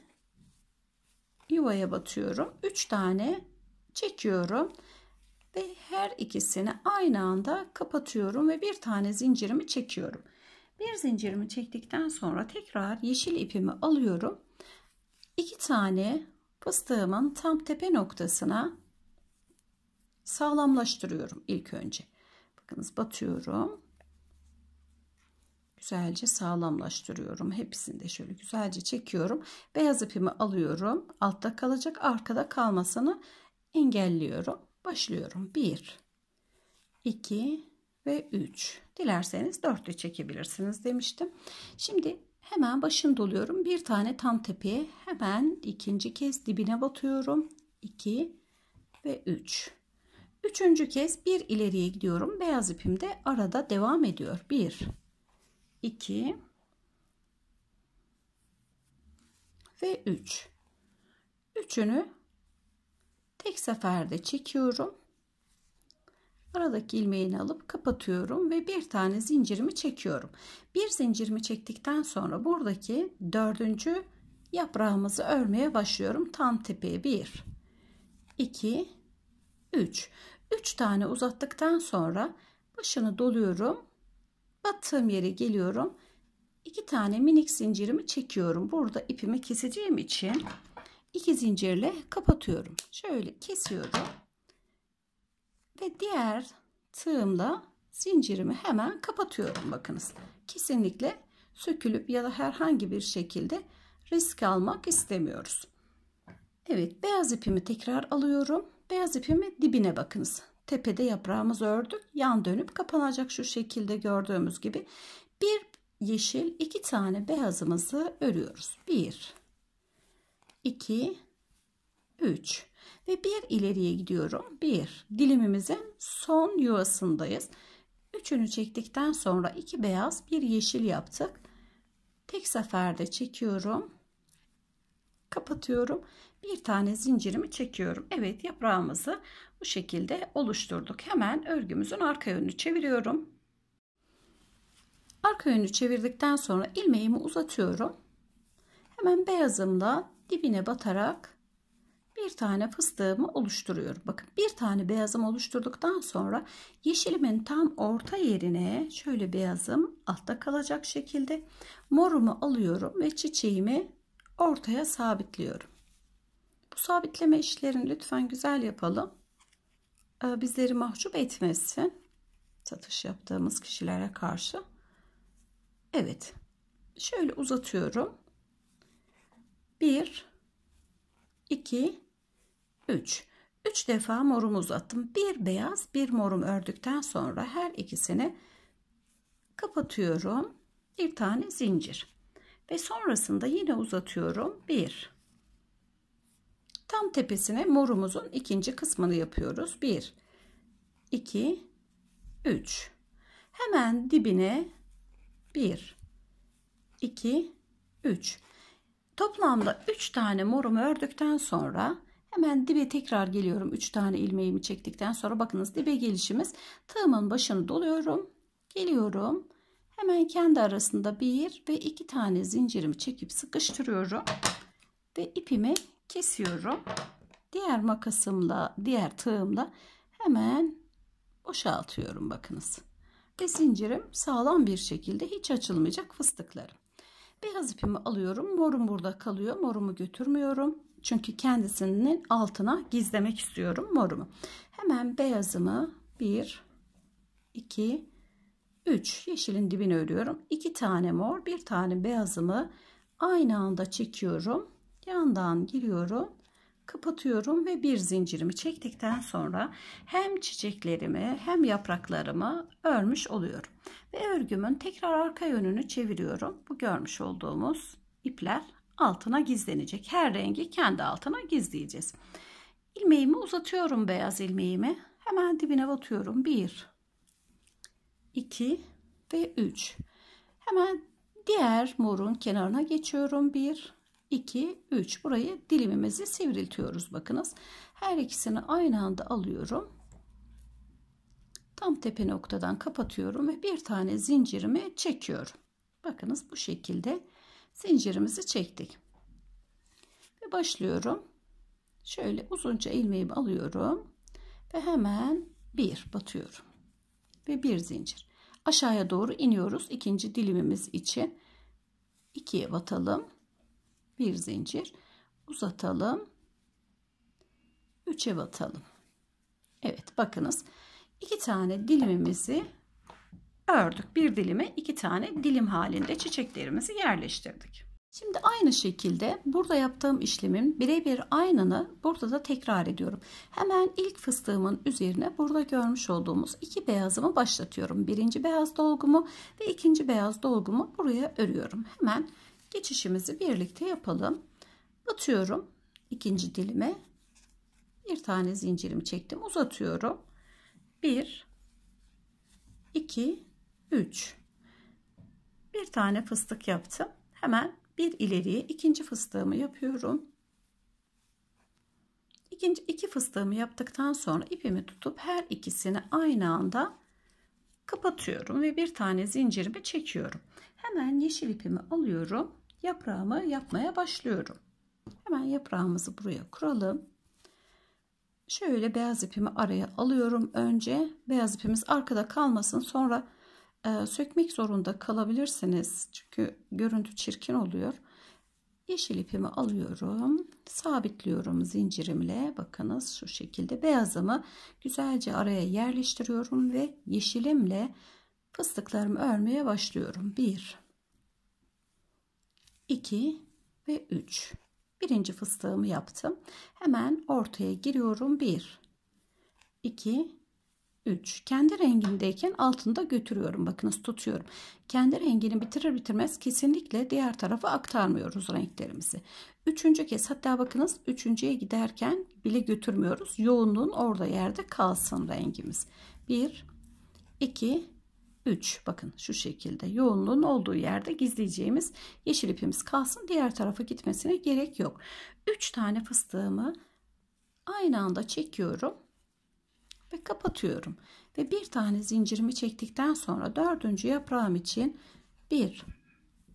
yuvaya batıyorum. 3 tane çekiyorum ve her ikisini aynı anda kapatıyorum ve bir tane zincirimi çekiyorum. Bir zincirimi çektikten sonra tekrar yeşil ipimi alıyorum. 2 tane fıstığımın tam tepe noktasına sağlamlaştırıyorum ilk önce. Bakınız batıyorum. Güzelce sağlamlaştırıyorum. Hepsini de şöyle güzelce çekiyorum. Beyaz ipimi alıyorum. Altta kalacak arkada kalmasını engelliyorum. Başlıyorum. 1 2 ve 3. Dilerseniz 4 de çekebilirsiniz demiştim. Şimdi hemen başını doluyorum. Bir tane tam tepeye hemen ikinci kez dibine batıyorum. 2 ve 3. Üçüncü kez bir ileriye gidiyorum. Beyaz ipim de arada devam ediyor. Bir, iki ve Üç. Üçünü tek seferde çekiyorum. Aradaki ilmeğini alıp kapatıyorum ve bir tane zincirimi çekiyorum. Bir zincirimi çektikten sonra buradaki dördüncü yaprağımızı örmeye başlıyorum. Tam tepeye 1 2 3. 3 tane uzattıktan sonra başını doluyorum. Battığım yere geliyorum. 2 tane minik zincirimi çekiyorum. Burada ipimi keseceğim için 2 zincirle kapatıyorum. Şöyle kesiyorum. Ve diğer tığımla zincirimi hemen kapatıyorum. Bakınız kesinlikle sökülüp ya da herhangi bir şekilde risk almak istemiyoruz. Evet beyaz ipimi tekrar alıyorum Beyaz ipimi dibine bakınız. Tepede yaprağımız ördük. Yan dönüp kapanacak şu şekilde gördüğümüz gibi. Bir yeşil iki tane beyazımızı örüyoruz. Bir, iki, üç ve bir ileriye gidiyorum. Bir dilimimizin son yuvasındayız. Üçünü çektikten sonra iki beyaz bir yeşil yaptık. Tek seferde çekiyorum. Kapatıyorum bir tane zincirimi çekiyorum. Evet yaprağımızı bu şekilde oluşturduk. Hemen örgümüzün arka yönünü çeviriyorum. Arka yönünü çevirdikten sonra ilmeğimi uzatıyorum. Hemen beyazımla dibine batarak bir tane fıstığımı oluşturuyorum. Bakın bir tane beyazım oluşturduktan sonra yeşilimin tam orta yerine şöyle beyazım altta kalacak şekilde morumu alıyorum ve çiçeğimi ortaya sabitliyorum. Bu sabitleme işlerini lütfen güzel yapalım. Ee, bizleri mahcup etmesin. Satış yaptığımız kişilere karşı. Evet. Şöyle uzatıyorum. 1 2 3 3 defa morumu uzattım. Bir beyaz, bir morum ördükten sonra her ikisini kapatıyorum. Bir tane zincir. Ve sonrasında yine uzatıyorum. 1 Tam tepesine morumuzun ikinci kısmını yapıyoruz. 1, 2, 3. Hemen dibine 1, 2, 3. Toplamda 3 tane morumu ördükten sonra hemen dibe tekrar geliyorum. 3 tane ilmeğimi çektikten sonra bakınız dibe gelişimiz. Tığımın başını doluyorum. Geliyorum. Hemen kendi arasında bir ve iki tane zincirimi çekip sıkıştırıyorum ve ipimi kesiyorum. Diğer makasımla, diğer tığımla hemen boşaltıyorum bakınız. Ve zincirim sağlam bir şekilde hiç açılmayacak fıstıklarım. Beyaz ipimi alıyorum. Morum burada kalıyor. Morumu götürmüyorum. Çünkü kendisinin altına gizlemek istiyorum morumu. Hemen beyazımı 1, 2, 3 yeşilin dibine örüyorum. 2 tane mor, 1 tane beyazımı aynı anda çekiyorum yandan giriyorum kapatıyorum ve bir zincirimi çektikten sonra hem çiçeklerimi hem yapraklarımı örmüş oluyorum. Ve örgümün tekrar arka yönünü çeviriyorum. Bu görmüş olduğumuz ipler altına gizlenecek. Her rengi kendi altına gizleyeceğiz. Ilmeğimi uzatıyorum beyaz ilmeğimi. Hemen dibine batıyorum. 1 2 ve 3. Hemen diğer morun kenarına geçiyorum. 1 2, 3. Burayı dilimimizi sivriltiyoruz. Bakınız her ikisini aynı anda alıyorum. Tam tepe noktadan kapatıyorum ve bir tane zincirimi çekiyorum. Bakınız bu şekilde zincirimizi çektik. Ve başlıyorum. Şöyle uzunca ilmeğimi alıyorum ve hemen bir batıyorum ve bir zincir aşağıya doğru iniyoruz ikinci dilimimiz için ikiye batalım bir zincir uzatalım. 3'e batalım. Evet bakınız iki tane dilimimizi ördük. Bir dilime iki tane dilim halinde çiçeklerimizi yerleştirdik. Şimdi aynı şekilde burada yaptığım işlemin birebir aynını burada da tekrar ediyorum. Hemen ilk fıstığımın üzerine burada görmüş olduğumuz iki beyazımı başlatıyorum. Birinci beyaz dolgumu ve ikinci beyaz dolgumu buraya örüyorum. Hemen geçişimizi birlikte yapalım. Batıyorum ikinci dilime. Bir tane zincirimi çektim. Uzatıyorum. 1 2 3 Bir tane fıstık yaptım. Hemen bir ileriye ikinci fıstığımı yapıyorum. İkinci iki fıstığımı yaptıktan sonra ipimi tutup her ikisini aynı anda kapatıyorum ve bir tane zincirimi çekiyorum. Hemen yeşil ipimi alıyorum. Yaprağımı yapmaya başlıyorum. Hemen yaprağımızı buraya kuralım. Şöyle beyaz ipimi araya alıyorum önce. Beyaz ipimiz arkada kalmasın. Sonra e, sökmek zorunda kalabilirsiniz. Çünkü görüntü çirkin oluyor. Yeşil ipimi alıyorum. Sabitliyorum zincirimle. Bakınız şu şekilde beyazımı güzelce araya yerleştiriyorum ve yeşilimle fıstıklarımı örmeye başlıyorum. 1 2 ve 3. Birinci fıstığımı yaptım. Hemen ortaya giriyorum. 1 2 3. Kendi rengindeyken altında götürüyorum. Bakınız tutuyorum. Kendi rengini bitirir bitirmez kesinlikle diğer tarafa aktarmıyoruz renklerimizi. Üçüncü kez hatta bakınız üçüncüye giderken bile götürmüyoruz. Yoğunluğun orada yerde kalsın rengimiz. 1, 2, 3. Bakın şu şekilde yoğunluğun olduğu yerde gizleyeceğimiz yeşil ipimiz kalsın. Diğer tarafa gitmesine gerek yok. 3 tane fıstığımı aynı anda çekiyorum ve kapatıyorum. Ve bir tane zincirimi çektikten sonra dördüncü yaprağım için 1,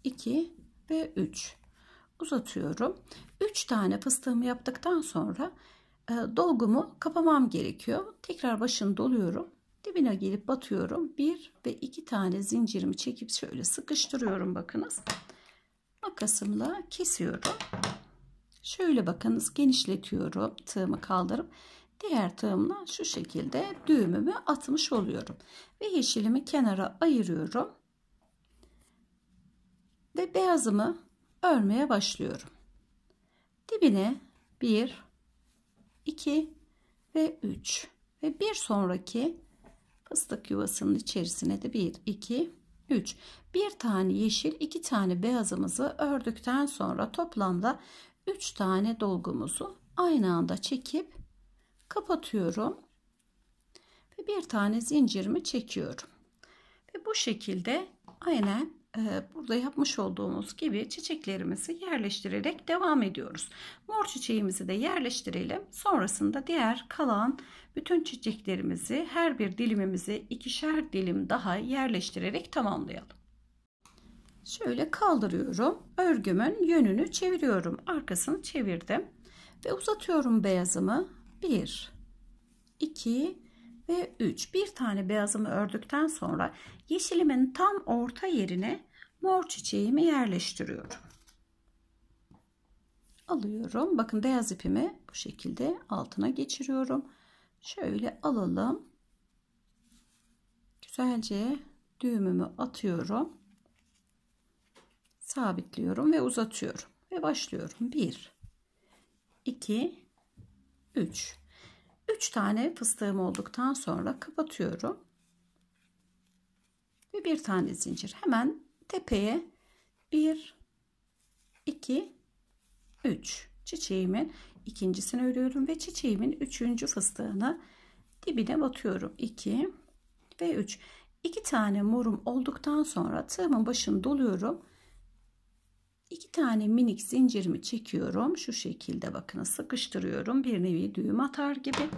2 ve 3 uzatıyorum. 3 tane fıstığımı yaptıktan sonra e, dolgumu kapamam gerekiyor. Tekrar başını doluyorum. Dibine gelip batıyorum. 1 ve 2 tane zincirimi çekip şöyle sıkıştırıyorum bakınız. Makasımla kesiyorum. Şöyle bakınız genişletiyorum. Tığımı kaldırıp diğer tığımla şu şekilde düğümümü atmış oluyorum. Ve yeşilimi kenara ayırıyorum. Ve beyazımı örmeye başlıyorum. Dibine 1, 2 ve 3 ve bir sonraki fıstık yuvasının içerisine de 1, 2, 3. Bir tane yeşil, iki tane beyazımızı ördükten sonra toplamda 3 tane dolgumuzu aynı anda çekip kapatıyorum ve bir tane zincirimi çekiyorum ve bu şekilde aynen e, burada yapmış olduğumuz gibi çiçeklerimizi yerleştirerek devam ediyoruz. Mor çiçeğimizi de yerleştirelim. Sonrasında diğer kalan bütün çiçeklerimizi her bir dilimimizi ikişer dilim daha yerleştirerek tamamlayalım. Şöyle kaldırıyorum. Örgümün yönünü çeviriyorum. Arkasını çevirdim ve uzatıyorum beyazımı 1, 2 ve 3. Bir tane beyazımı ördükten sonra yeşilimin tam orta yerine mor çiçeğimi yerleştiriyorum. Alıyorum. Bakın beyaz ipimi bu şekilde altına geçiriyorum. Şöyle alalım. Güzelce düğümümü atıyorum. Sabitliyorum ve uzatıyorum. Ve başlıyorum. 1 2 3. 3 tane fıstığım olduktan sonra kapatıyorum. Ve bir tane zincir. Hemen tepeye 1 2 3 çiçeğimin ikincisini örüyorum ve çiçeğimin üçüncü fıstığını dibine batıyorum. 2 ve 3. 2 tane morum olduktan sonra tığımın başını doluyorum iki tane minik zincirimi çekiyorum. Şu şekilde bakın sıkıştırıyorum. Bir nevi düğüm atar gibi.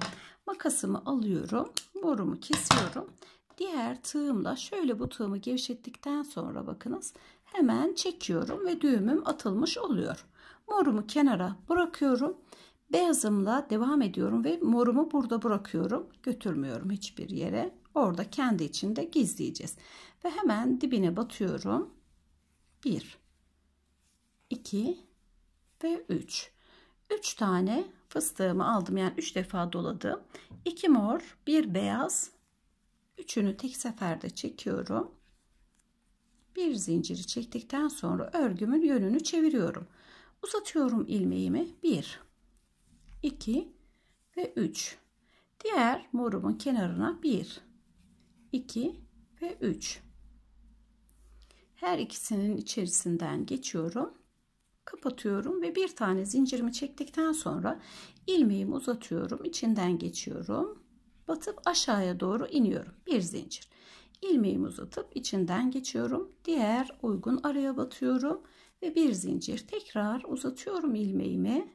Makasımı alıyorum. Borumu kesiyorum. Diğer tığımla şöyle bu tığımı gevşettikten sonra bakınız hemen çekiyorum ve düğümüm atılmış oluyor. Morumu kenara bırakıyorum. Beyazımla devam ediyorum ve morumu burada bırakıyorum. Götürmüyorum hiçbir yere. Orada kendi içinde gizleyeceğiz. Ve hemen dibine batıyorum. 1 2 ve 3. 3 tane fıstığımı aldım. Yani 3 defa doladım. 2 mor, 1 beyaz. Üçünü tek seferde çekiyorum. Bir zinciri çektikten sonra örgümün yönünü çeviriyorum. Uzatıyorum ilmeğimi. 1 2 ve 3. Diğer morumun kenarına 1 2 ve 3. Her ikisinin içerisinden geçiyorum kapatıyorum ve bir tane zincirimi çektikten sonra ilmeğimi uzatıyorum içinden geçiyorum batıp aşağıya doğru iniyorum bir zincir ilmeğimi uzatıp içinden geçiyorum diğer uygun araya batıyorum ve bir zincir tekrar uzatıyorum ilmeğimi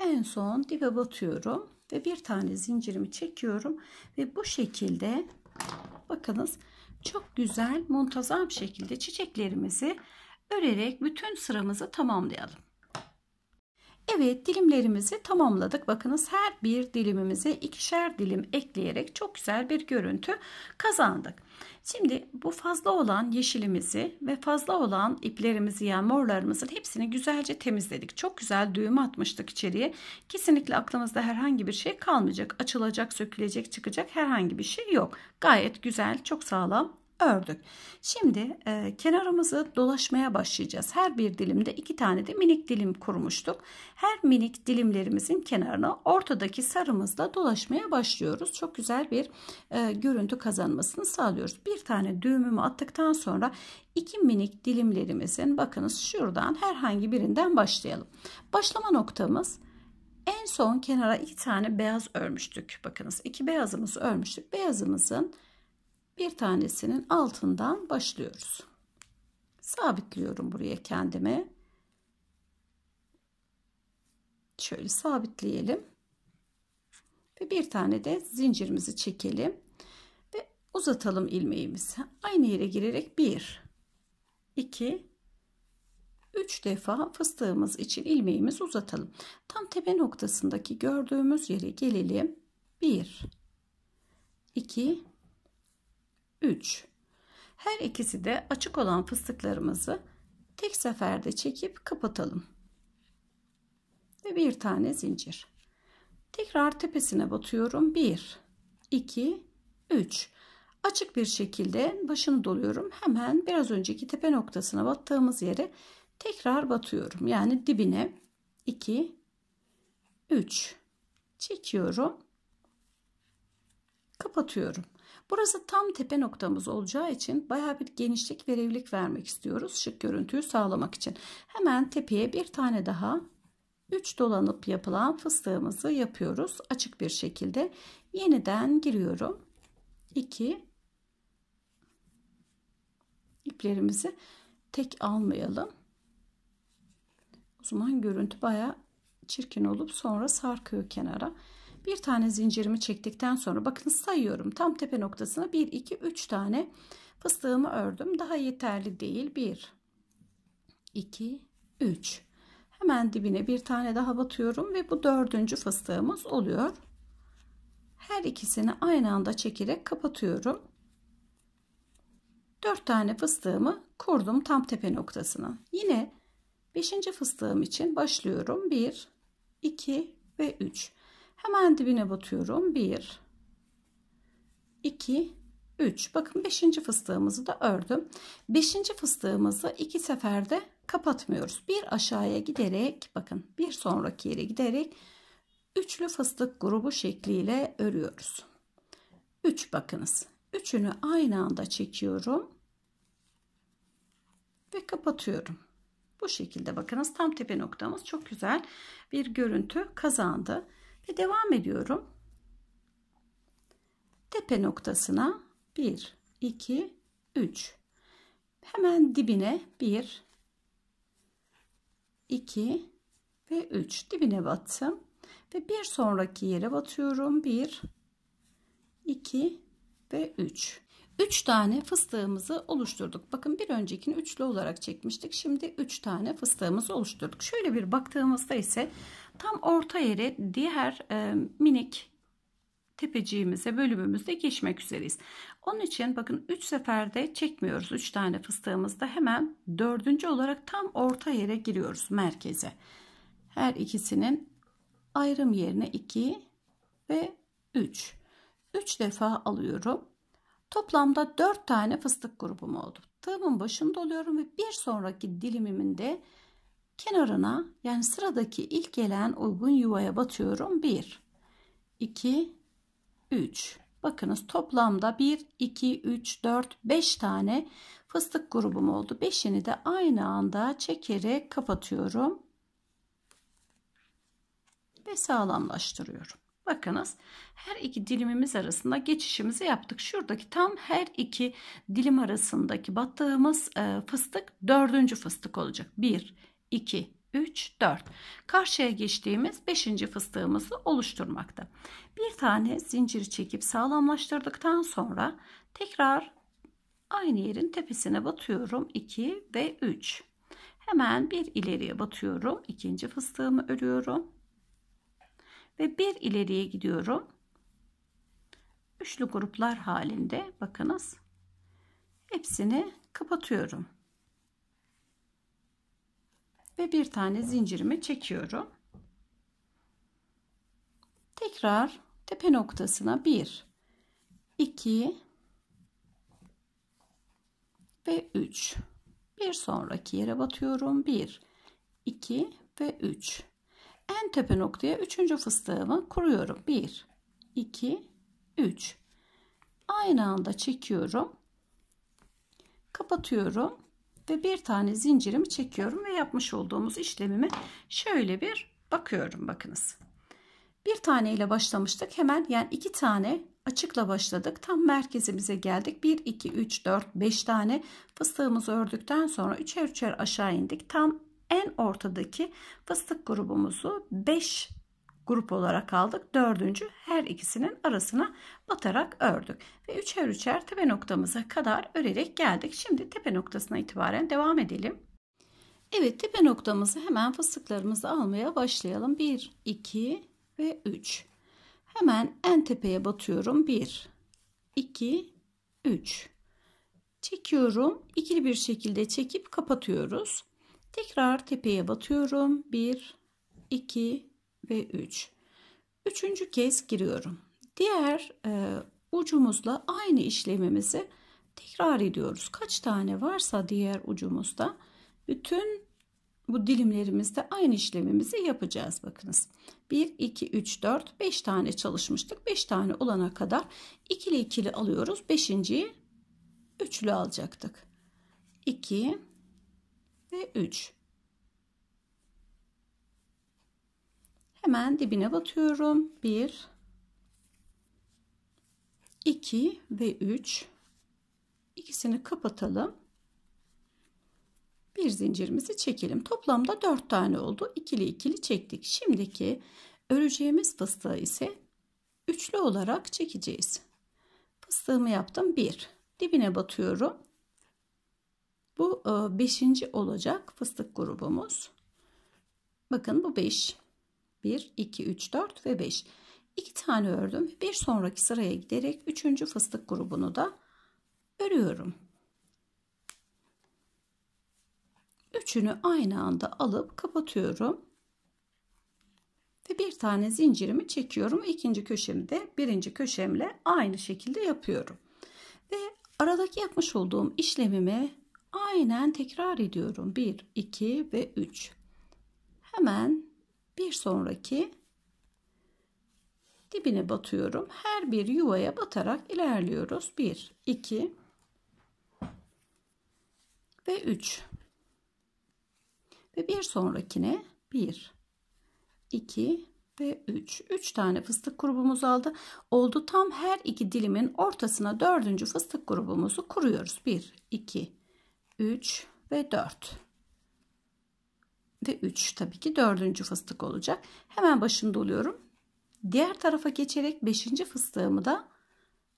en son dibe batıyorum ve bir tane zincirimi çekiyorum ve bu şekilde bakınız çok güzel muntazam şekilde çiçeklerimizi örerek bütün sıramızı tamamlayalım. Evet dilimlerimizi tamamladık. Bakınız her bir dilimimize ikişer dilim ekleyerek çok güzel bir görüntü kazandık. Şimdi bu fazla olan yeşilimizi ve fazla olan iplerimizi yani morlarımızın hepsini güzelce temizledik. Çok güzel düğüm atmıştık içeriye. Kesinlikle aklımızda herhangi bir şey kalmayacak. Açılacak, sökülecek, çıkacak herhangi bir şey yok. Gayet güzel, çok sağlam ördük. Şimdi e, kenarımızı dolaşmaya başlayacağız. Her bir dilimde iki tane de minik dilim kurmuştuk. Her minik dilimlerimizin kenarını ortadaki sarımızla dolaşmaya başlıyoruz. Çok güzel bir e, görüntü kazanmasını sağlıyoruz. Bir tane düğümümü attıktan sonra iki minik dilimlerimizin bakınız şuradan herhangi birinden başlayalım. Başlama noktamız en son kenara iki tane beyaz örmüştük. Bakınız iki beyazımızı örmüştük. Beyazımızın bir tanesinin altından başlıyoruz. Sabitliyorum buraya kendime. Şöyle sabitleyelim. Ve bir tane de zincirimizi çekelim. Ve uzatalım ilmeğimizi. Aynı yere girerek bir, iki, 3 defa fıstığımız için ilmeğimizi uzatalım. Tam tepe noktasındaki gördüğümüz yere gelelim. 1 2 3. Her ikisi de açık olan fıstıklarımızı tek seferde çekip kapatalım. Ve bir tane zincir. Tekrar tepesine batıyorum. 1, 2, 3. Açık bir şekilde başını doluyorum. Hemen biraz önceki tepe noktasına battığımız yere tekrar batıyorum. Yani dibine 2, 3 çekiyorum. Kapatıyorum. Burası tam tepe noktamız olacağı için baya bir genişlik ve vermek istiyoruz. Şık görüntüyü sağlamak için. Hemen tepeye bir tane daha 3 dolanıp yapılan fıstığımızı yapıyoruz. Açık bir şekilde yeniden giriyorum. 2 iplerimizi tek almayalım. O zaman görüntü baya çirkin olup sonra sarkıyor kenara. Bir tane zincirimi çektikten sonra bakın sayıyorum. Tam tepe noktasına 1, 2, 3 tane fıstığımı ördüm. Daha yeterli değil. 1, 2, 3. Hemen dibine bir tane daha batıyorum ve bu dördüncü fıstığımız oluyor. Her ikisini aynı anda çekerek kapatıyorum. 4 tane fıstığımı kurdum tam tepe noktasına. Yine 5. fıstığım için başlıyorum. 1, 2 ve 3. Hemen dibine batıyorum. 1 2 3 bakın 5. fıstığımızı da ördüm 5. fıstığımızı iki seferde kapatmıyoruz bir aşağıya giderek bakın bir sonraki yere giderek üçlü fıstık grubu şekliyle örüyoruz 3 bakınız üçünü aynı anda çekiyorum ve kapatıyorum bu şekilde bakınız tam tepe noktamız çok güzel bir görüntü kazandı ve devam ediyorum. Tepe noktasına 1, 2, 3. Hemen dibine 1, 2 ve 3 dibine battım. Ve bir sonraki yere batıyorum. 1, 2 ve 3. 3 tane fıstığımızı oluşturduk. Bakın bir öncekini üçlü olarak çekmiştik. Şimdi 3 tane fıstığımızı oluşturduk. Şöyle bir baktığımızda ise Tam orta yere diğer e, minik tepeciğimize bölümümüzde geçmek üzereyiz. Onun için bakın 3 seferde çekmiyoruz 3 tane fıstığımızda hemen dördüncü olarak tam orta yere giriyoruz merkeze. Her ikisinin ayrım yerine 2 ve 3. 3 defa alıyorum. Toplamda 4 tane fıstık grubum oldu. Tığımın başında oluyorum ve bir sonraki dilimimin de Kenarına yani sıradaki ilk gelen uygun yuvaya batıyorum. 1, 2, 3. Bakınız toplamda 1, 2, 3, 4, 5 tane fıstık grubum oldu. 5'ini de aynı anda çekerek kapatıyorum. Ve sağlamlaştırıyorum. Bakınız her iki dilimimiz arasında geçişimizi yaptık. Şuradaki tam her iki dilim arasındaki battığımız e, fıstık dördüncü fıstık olacak. 1, 2, 3, 4. Karşıya geçtiğimiz 5. fıstığımızı oluşturmakta. Bir tane zinciri çekip sağlamlaştırdıktan sonra tekrar aynı yerin tepesine batıyorum. 2 ve 3. Hemen bir ileriye batıyorum. ikinci fıstığımı örüyorum. Ve bir ileriye gidiyorum. Üçlü gruplar halinde bakınız. Hepsini kapatıyorum ve bir tane zincirimi çekiyorum. Tekrar tepe noktasına 1 2 ve 3 bir sonraki yere batıyorum 1 2 ve 3 en tepe noktaya 3. fıstığımı kuruyorum 1 2 3 aynı anda çekiyorum kapatıyorum ve bir tane zincirimi çekiyorum ve yapmış olduğumuz işlemimi şöyle bir bakıyorum bakınız. Bir tane ile başlamıştık hemen yani iki tane açıkla başladık tam merkezimize geldik 1 2 3 4 5 tane fıstığımızı ördükten sonra üçer üçer aşağı indik tam en ortadaki fıstık grubumuzu 5 grup olarak aldık. Dördüncü her ikisinin arasına batarak ördük. Ve üçer üçer tepe noktamıza kadar örerek geldik. Şimdi tepe noktasına itibaren devam edelim. Evet tepe noktamızı hemen fıstıklarımızı almaya başlayalım. 1, 2 ve 3. Hemen en tepeye batıyorum. 1, 2, 3. Çekiyorum. ikili bir şekilde çekip kapatıyoruz. Tekrar tepeye batıyorum. 1, 2 ve 3. Üç. Üçüncü kez giriyorum. Diğer e, ucumuzla aynı işlemimizi tekrar ediyoruz. Kaç tane varsa diğer ucumuzda bütün bu dilimlerimizde aynı işlemimizi yapacağız bakınız. 1, 2, 3, 4, 5 tane çalışmıştık. 5 tane olana kadar ikili ikili alıyoruz. Beşinciyi üçlü alacaktık. 2 ve 3. Hemen dibine batıyorum. 1 2 ve 3 ikisini kapatalım. Bir zincirimizi çekelim. Toplamda 4 tane oldu. İkili ikili çektik. Şimdiki öreceğimiz fıstığı ise üçlü olarak çekeceğiz. Fıstığımı yaptım. 1. Dibine batıyorum. Bu 5. E, olacak fıstık grubumuz. Bakın bu 5. 1, 2, 3, 4 ve 5. 2 tane ördüm. Bir sonraki sıraya giderek 3. fıstık grubunu da örüyorum. Üçünü aynı anda alıp kapatıyorum. Ve bir tane zincirimi çekiyorum. İkinci köşemi de birinci köşemle aynı şekilde yapıyorum. Ve aradaki yapmış olduğum işlemimi aynen tekrar ediyorum. 1, 2 ve 3. Hemen bir sonraki dibine batıyorum. Her bir yuvaya batarak ilerliyoruz. 1, 2 ve 3. Ve bir sonrakine 1, 2 ve 3. 3 tane fıstık grubumuz aldı. Oldu tam her iki dilimin ortasına dördüncü fıstık grubumuzu kuruyoruz. 1, 2, 3 ve 4 ve 3 tabii ki dördüncü fıstık olacak. Hemen başında oluyorum. Diğer tarafa geçerek 5. fıstığımı da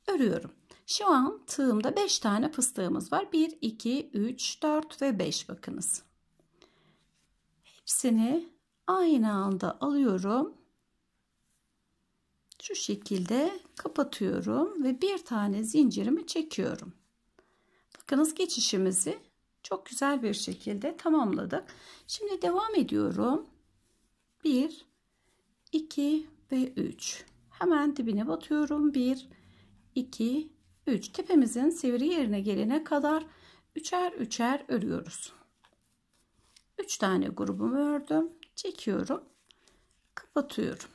örüyorum. Şu an tığımda 5 tane fıstığımız var. 1, 2, 3, 4 ve 5 bakınız. Hepsini aynı anda alıyorum. Şu şekilde kapatıyorum ve bir tane zincirimi çekiyorum. Bakınız geçişimizi çok güzel bir şekilde tamamladık. Şimdi devam ediyorum. 1, 2, ve 3. Hemen dibine batıyorum. 1, 2, 3. Tepemizin sivri yerine gelene kadar üçer üçer örüyoruz. 3 tane grubumu ördüm. Çekiyorum. Kapatıyorum.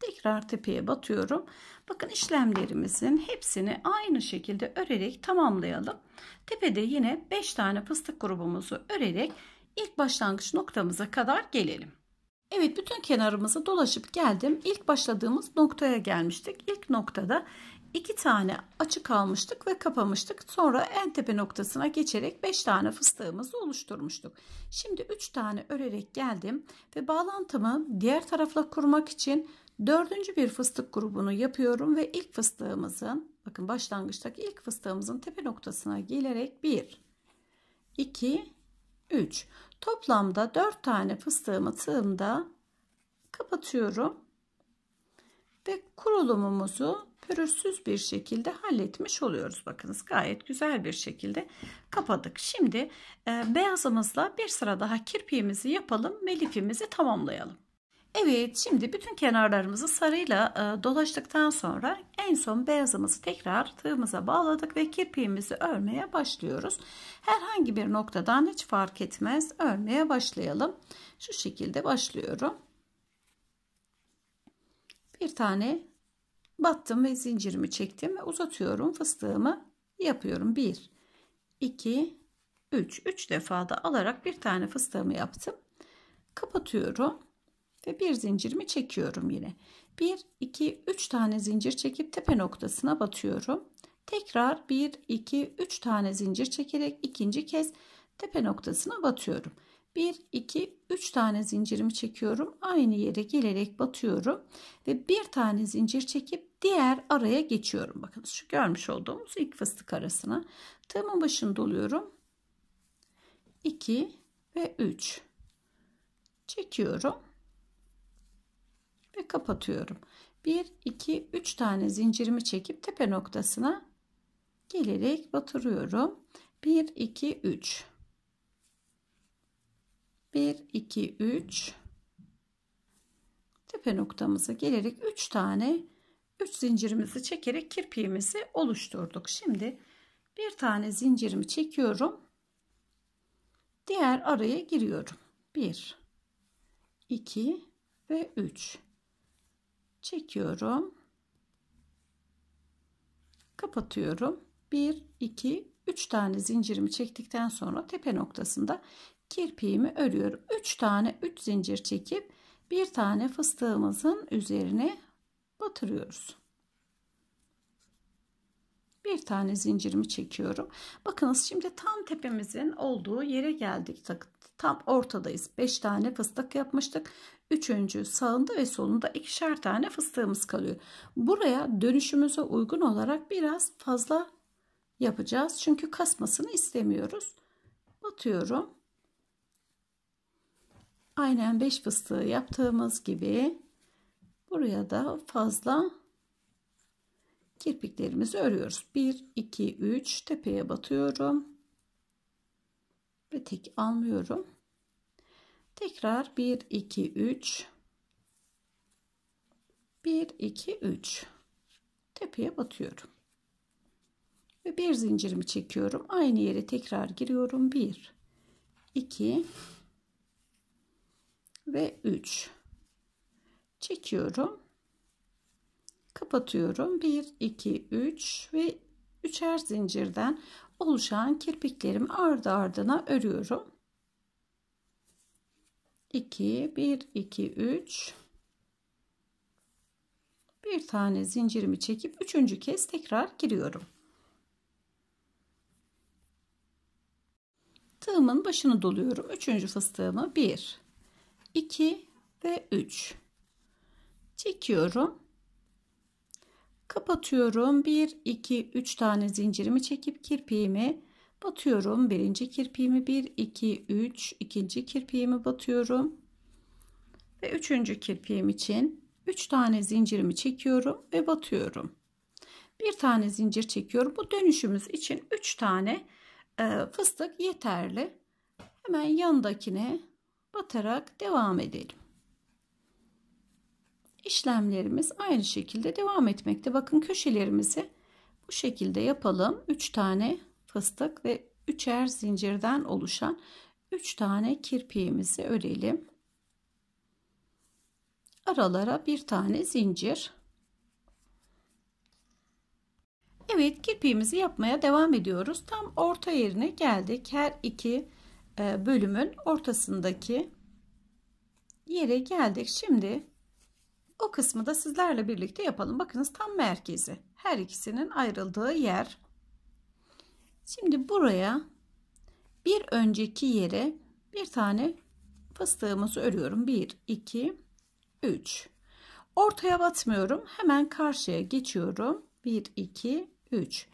Tekrar tepeye batıyorum. Bakın işlemlerimizin hepsini aynı şekilde örerek tamamlayalım. Tepede yine 5 tane fıstık grubumuzu örerek ilk başlangıç noktamıza kadar gelelim. Evet bütün kenarımızı dolaşıp geldim. İlk başladığımız noktaya gelmiştik. İlk noktada iki tane açık almıştık ve kapamıştık. Sonra en tepe noktasına geçerek 5 tane fıstığımızı oluşturmuştuk. Şimdi 3 tane örerek geldim ve bağlantımı diğer tarafla kurmak için dördüncü bir fıstık grubunu yapıyorum ve ilk fıstığımızın bakın başlangıçtaki ilk fıstığımızın tepe noktasına gelerek 1 2 3 Toplamda 4 tane fıstığımı tığımda kapatıyorum. Ve kurulumumuzu pürüzsüz bir şekilde halletmiş oluyoruz. Bakınız gayet güzel bir şekilde kapadık. Şimdi e, beyazımızla bir sıra daha kirpiğimizi yapalım melifimizi tamamlayalım. Evet şimdi bütün kenarlarımızı sarıyla e, dolaştıktan sonra en son beyazımızı tekrar tığımıza bağladık ve kirpiğimizi örmeye başlıyoruz. Herhangi bir noktadan hiç fark etmez örmeye başlayalım. Şu şekilde başlıyorum. Bir tane battım ve zincirimi çektim ve uzatıyorum fıstığımı yapıyorum. 1, 2, 3. 3 defa da alarak bir tane fıstığımı yaptım. Kapatıyorum ve bir zincirimi çekiyorum yine 1 2 3 tane zincir çekip tepe noktasına batıyorum tekrar 1 2 3 tane zincir çekerek ikinci kez tepe noktasına batıyorum 1 2 3 tane zincirimi çekiyorum aynı yere gelerek batıyorum ve bir tane zincir çekip diğer araya geçiyorum bakın şu görmüş olduğumuz ilk fıstık arasına tığımın başını doluyorum 2 ve 3 çekiyorum ve kapatıyorum. 1, 2, 3 tane zincirimi çekip tepe noktasına gelerek batırıyorum. 1, 2, 3. 1, 2, 3. Tepe noktamıza gelerek 3 tane 3 zincirimizi çekerek kirpiğimizi oluşturduk. Şimdi bir tane zincirimi çekiyorum. Diğer araya giriyorum. 1, 2 ve 3 çekiyorum. Kapatıyorum. 1 2 3 tane zincirimi çektikten sonra tepe noktasında kirpiğimi örüyorum. 3 tane 3 zincir çekip bir tane fıstığımızın üzerine batırıyoruz. Bir tane zincirimi çekiyorum. Bakınız şimdi tam tepemizin olduğu yere geldik. Tam ortadayız. 5 tane fıstık yapmıştık. Üçüncü sağında ve solunda ikişer tane fıstığımız kalıyor. Buraya dönüşümüze uygun olarak biraz fazla yapacağız. Çünkü kasmasını istemiyoruz. Batıyorum. Aynen 5 fıstığı yaptığımız gibi buraya da fazla kirpiklerimizi örüyoruz. 1, 2, 3 tepeye batıyorum. Ve tek almıyorum tekrar 1 2 3 1 2 3 tepeye batıyorum ve bir zincirimi çekiyorum aynı yere tekrar giriyorum 1 2 ve 3 çekiyorum kapatıyorum 1 2 3 ve üçer zincirden oluşan kirpiklerimi ardı ardına örüyorum 2 1 2 3 bir tane zincirimi çekip üçüncü kez tekrar giriyorum. Tığımın başını doluyorum. Üçüncü fıstığımı 1, 2 ve 3 çekiyorum. Kapatıyorum. 1, 2, 3 tane zincirimi çekip kirpiğimi batıyorum. Birinci kirpiğimi 1, 2, 3, ikinci kirpiğimi batıyorum. Ve üçüncü kirpiğim için 3 tane zincirimi çekiyorum ve batıyorum. Bir tane zincir çekiyorum. Bu dönüşümüz için 3 tane e, fıstık yeterli. Hemen yandakine batarak devam edelim. İşlemlerimiz aynı şekilde devam etmekte. Bakın köşelerimizi bu şekilde yapalım. 3 tane fıstık ve üçer zincirden oluşan 3 tane kirpiğimizi örelim. Aralara bir tane zincir. Evet kirpiğimizi yapmaya devam ediyoruz. Tam orta yerine geldik. Her iki e, bölümün ortasındaki yere geldik. Şimdi o kısmı da sizlerle birlikte yapalım. Bakınız tam merkezi. Her ikisinin ayrıldığı yer. Şimdi buraya bir önceki yere bir tane fıstığımızı örüyorum. 1, 2, 3. Ortaya batmıyorum. Hemen karşıya geçiyorum. 1, 2, 3.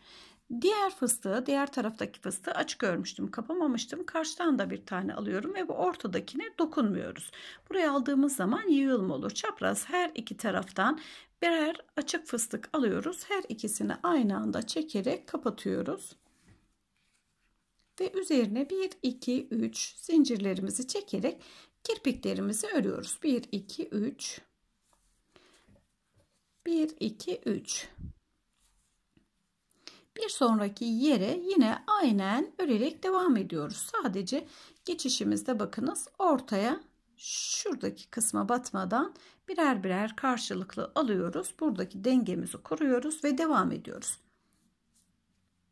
Diğer fıstığı, diğer taraftaki fıstığı açık örmüştüm. Kapamamıştım. Karşıdan da bir tane alıyorum ve bu ortadakine dokunmuyoruz. Buraya aldığımız zaman yığılma olur. Çapraz her iki taraftan birer açık fıstık alıyoruz. Her ikisini aynı anda çekerek kapatıyoruz ve üzerine 1 2 3 zincirlerimizi çekerek kirpiklerimizi örüyoruz. 1 2 3 1 2 3 bir sonraki yere yine aynen örerek devam ediyoruz. Sadece geçişimizde bakınız ortaya şuradaki kısma batmadan birer birer karşılıklı alıyoruz. Buradaki dengemizi kuruyoruz ve devam ediyoruz.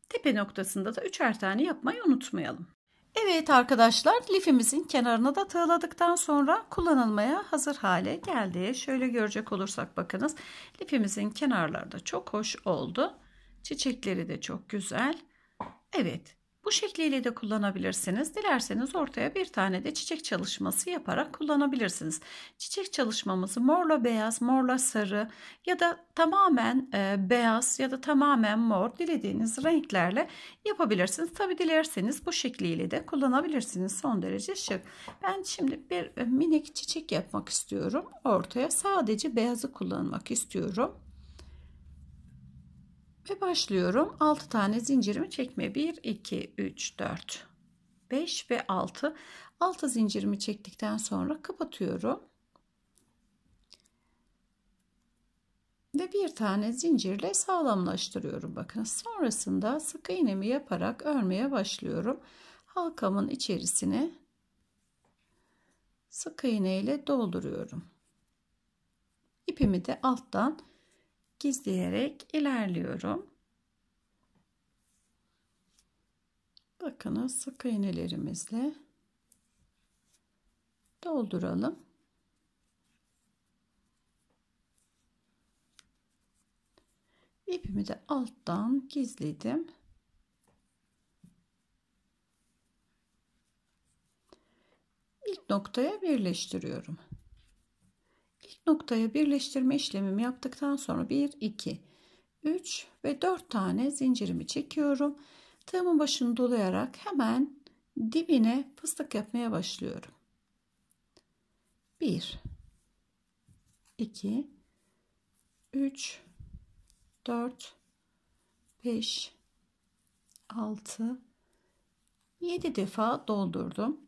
Tepe noktasında da üçer tane yapmayı unutmayalım. Evet arkadaşlar lifimizin kenarına da tığladıktan sonra kullanılmaya hazır hale geldi. Şöyle görecek olursak bakınız lifimizin kenarları da çok hoş oldu. Çiçekleri de çok güzel. Evet bu şekliyle de kullanabilirsiniz. Dilerseniz ortaya bir tane de çiçek çalışması yaparak kullanabilirsiniz. Çiçek çalışmamızı morla beyaz, morla sarı ya da tamamen e, beyaz ya da tamamen mor dilediğiniz renklerle yapabilirsiniz. Tabi dilerseniz bu şekliyle de kullanabilirsiniz. Son derece şık. Ben şimdi bir e, minik çiçek yapmak istiyorum. Ortaya sadece beyazı kullanmak istiyorum. Ve başlıyorum. 6 tane zincirimi çekme. 1, 2, 3, 4, 5 ve 6. 6 zincirimi çektikten sonra kapatıyorum. Ve bir tane zincirle sağlamlaştırıyorum. Bakın sonrasında sık iğnemi yaparak örmeye başlıyorum. Halkamın içerisine sık iğne ile dolduruyorum. İpimi de alttan gizleyerek ilerliyorum. Bakınız sık iğnelerimizle dolduralım. İpimi de alttan gizledim. İlk noktaya birleştiriyorum noktaya birleştirme işlemimi yaptıktan sonra 1 2 3 ve 4 tane zincirimi çekiyorum tığımın başını dolayarak hemen dibine fıstık yapmaya başlıyorum 1 2 3 4 5 6 7 defa doldurdum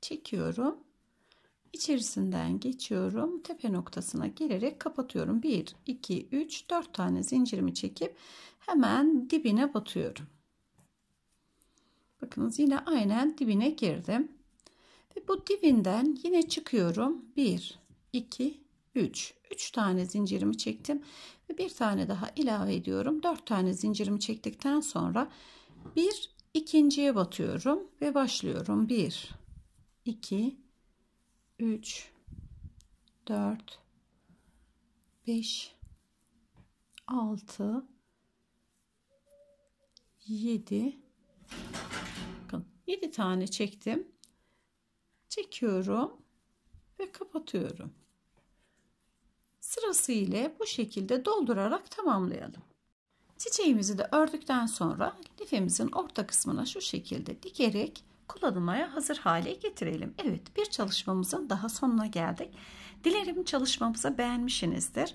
çekiyorum içerisinden geçiyorum. Tepe noktasına gelerek kapatıyorum. 1, 2, 3, 4 tane zincirimi çekip hemen dibine batıyorum. Bakınız yine aynen dibine girdim. Ve bu dibinden yine çıkıyorum. 1, 2, 3. 3 tane zincirimi çektim. Ve bir tane daha ilave ediyorum. 4 tane zincirimi çektikten sonra bir ikinciye batıyorum ve başlıyorum. 1, 2, 3 4 5 6 7 bakın 7 tane çektim çekiyorum ve kapatıyorum sırası ile bu şekilde doldurarak tamamlayalım çiçeğimizi de ördükten sonra lifimizin orta kısmına şu şekilde dikerek kullanılmaya hazır hale getirelim. Evet bir çalışmamızın daha sonuna geldik. Dilerim çalışmamızı beğenmişsinizdir.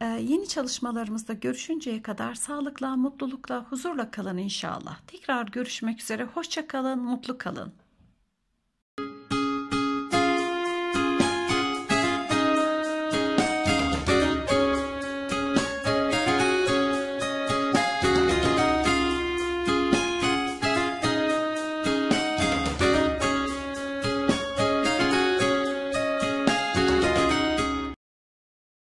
Ee, yeni çalışmalarımızda görüşünceye kadar sağlıkla, mutlulukla, huzurla kalın inşallah. Tekrar görüşmek üzere. Hoşça kalın, mutlu kalın.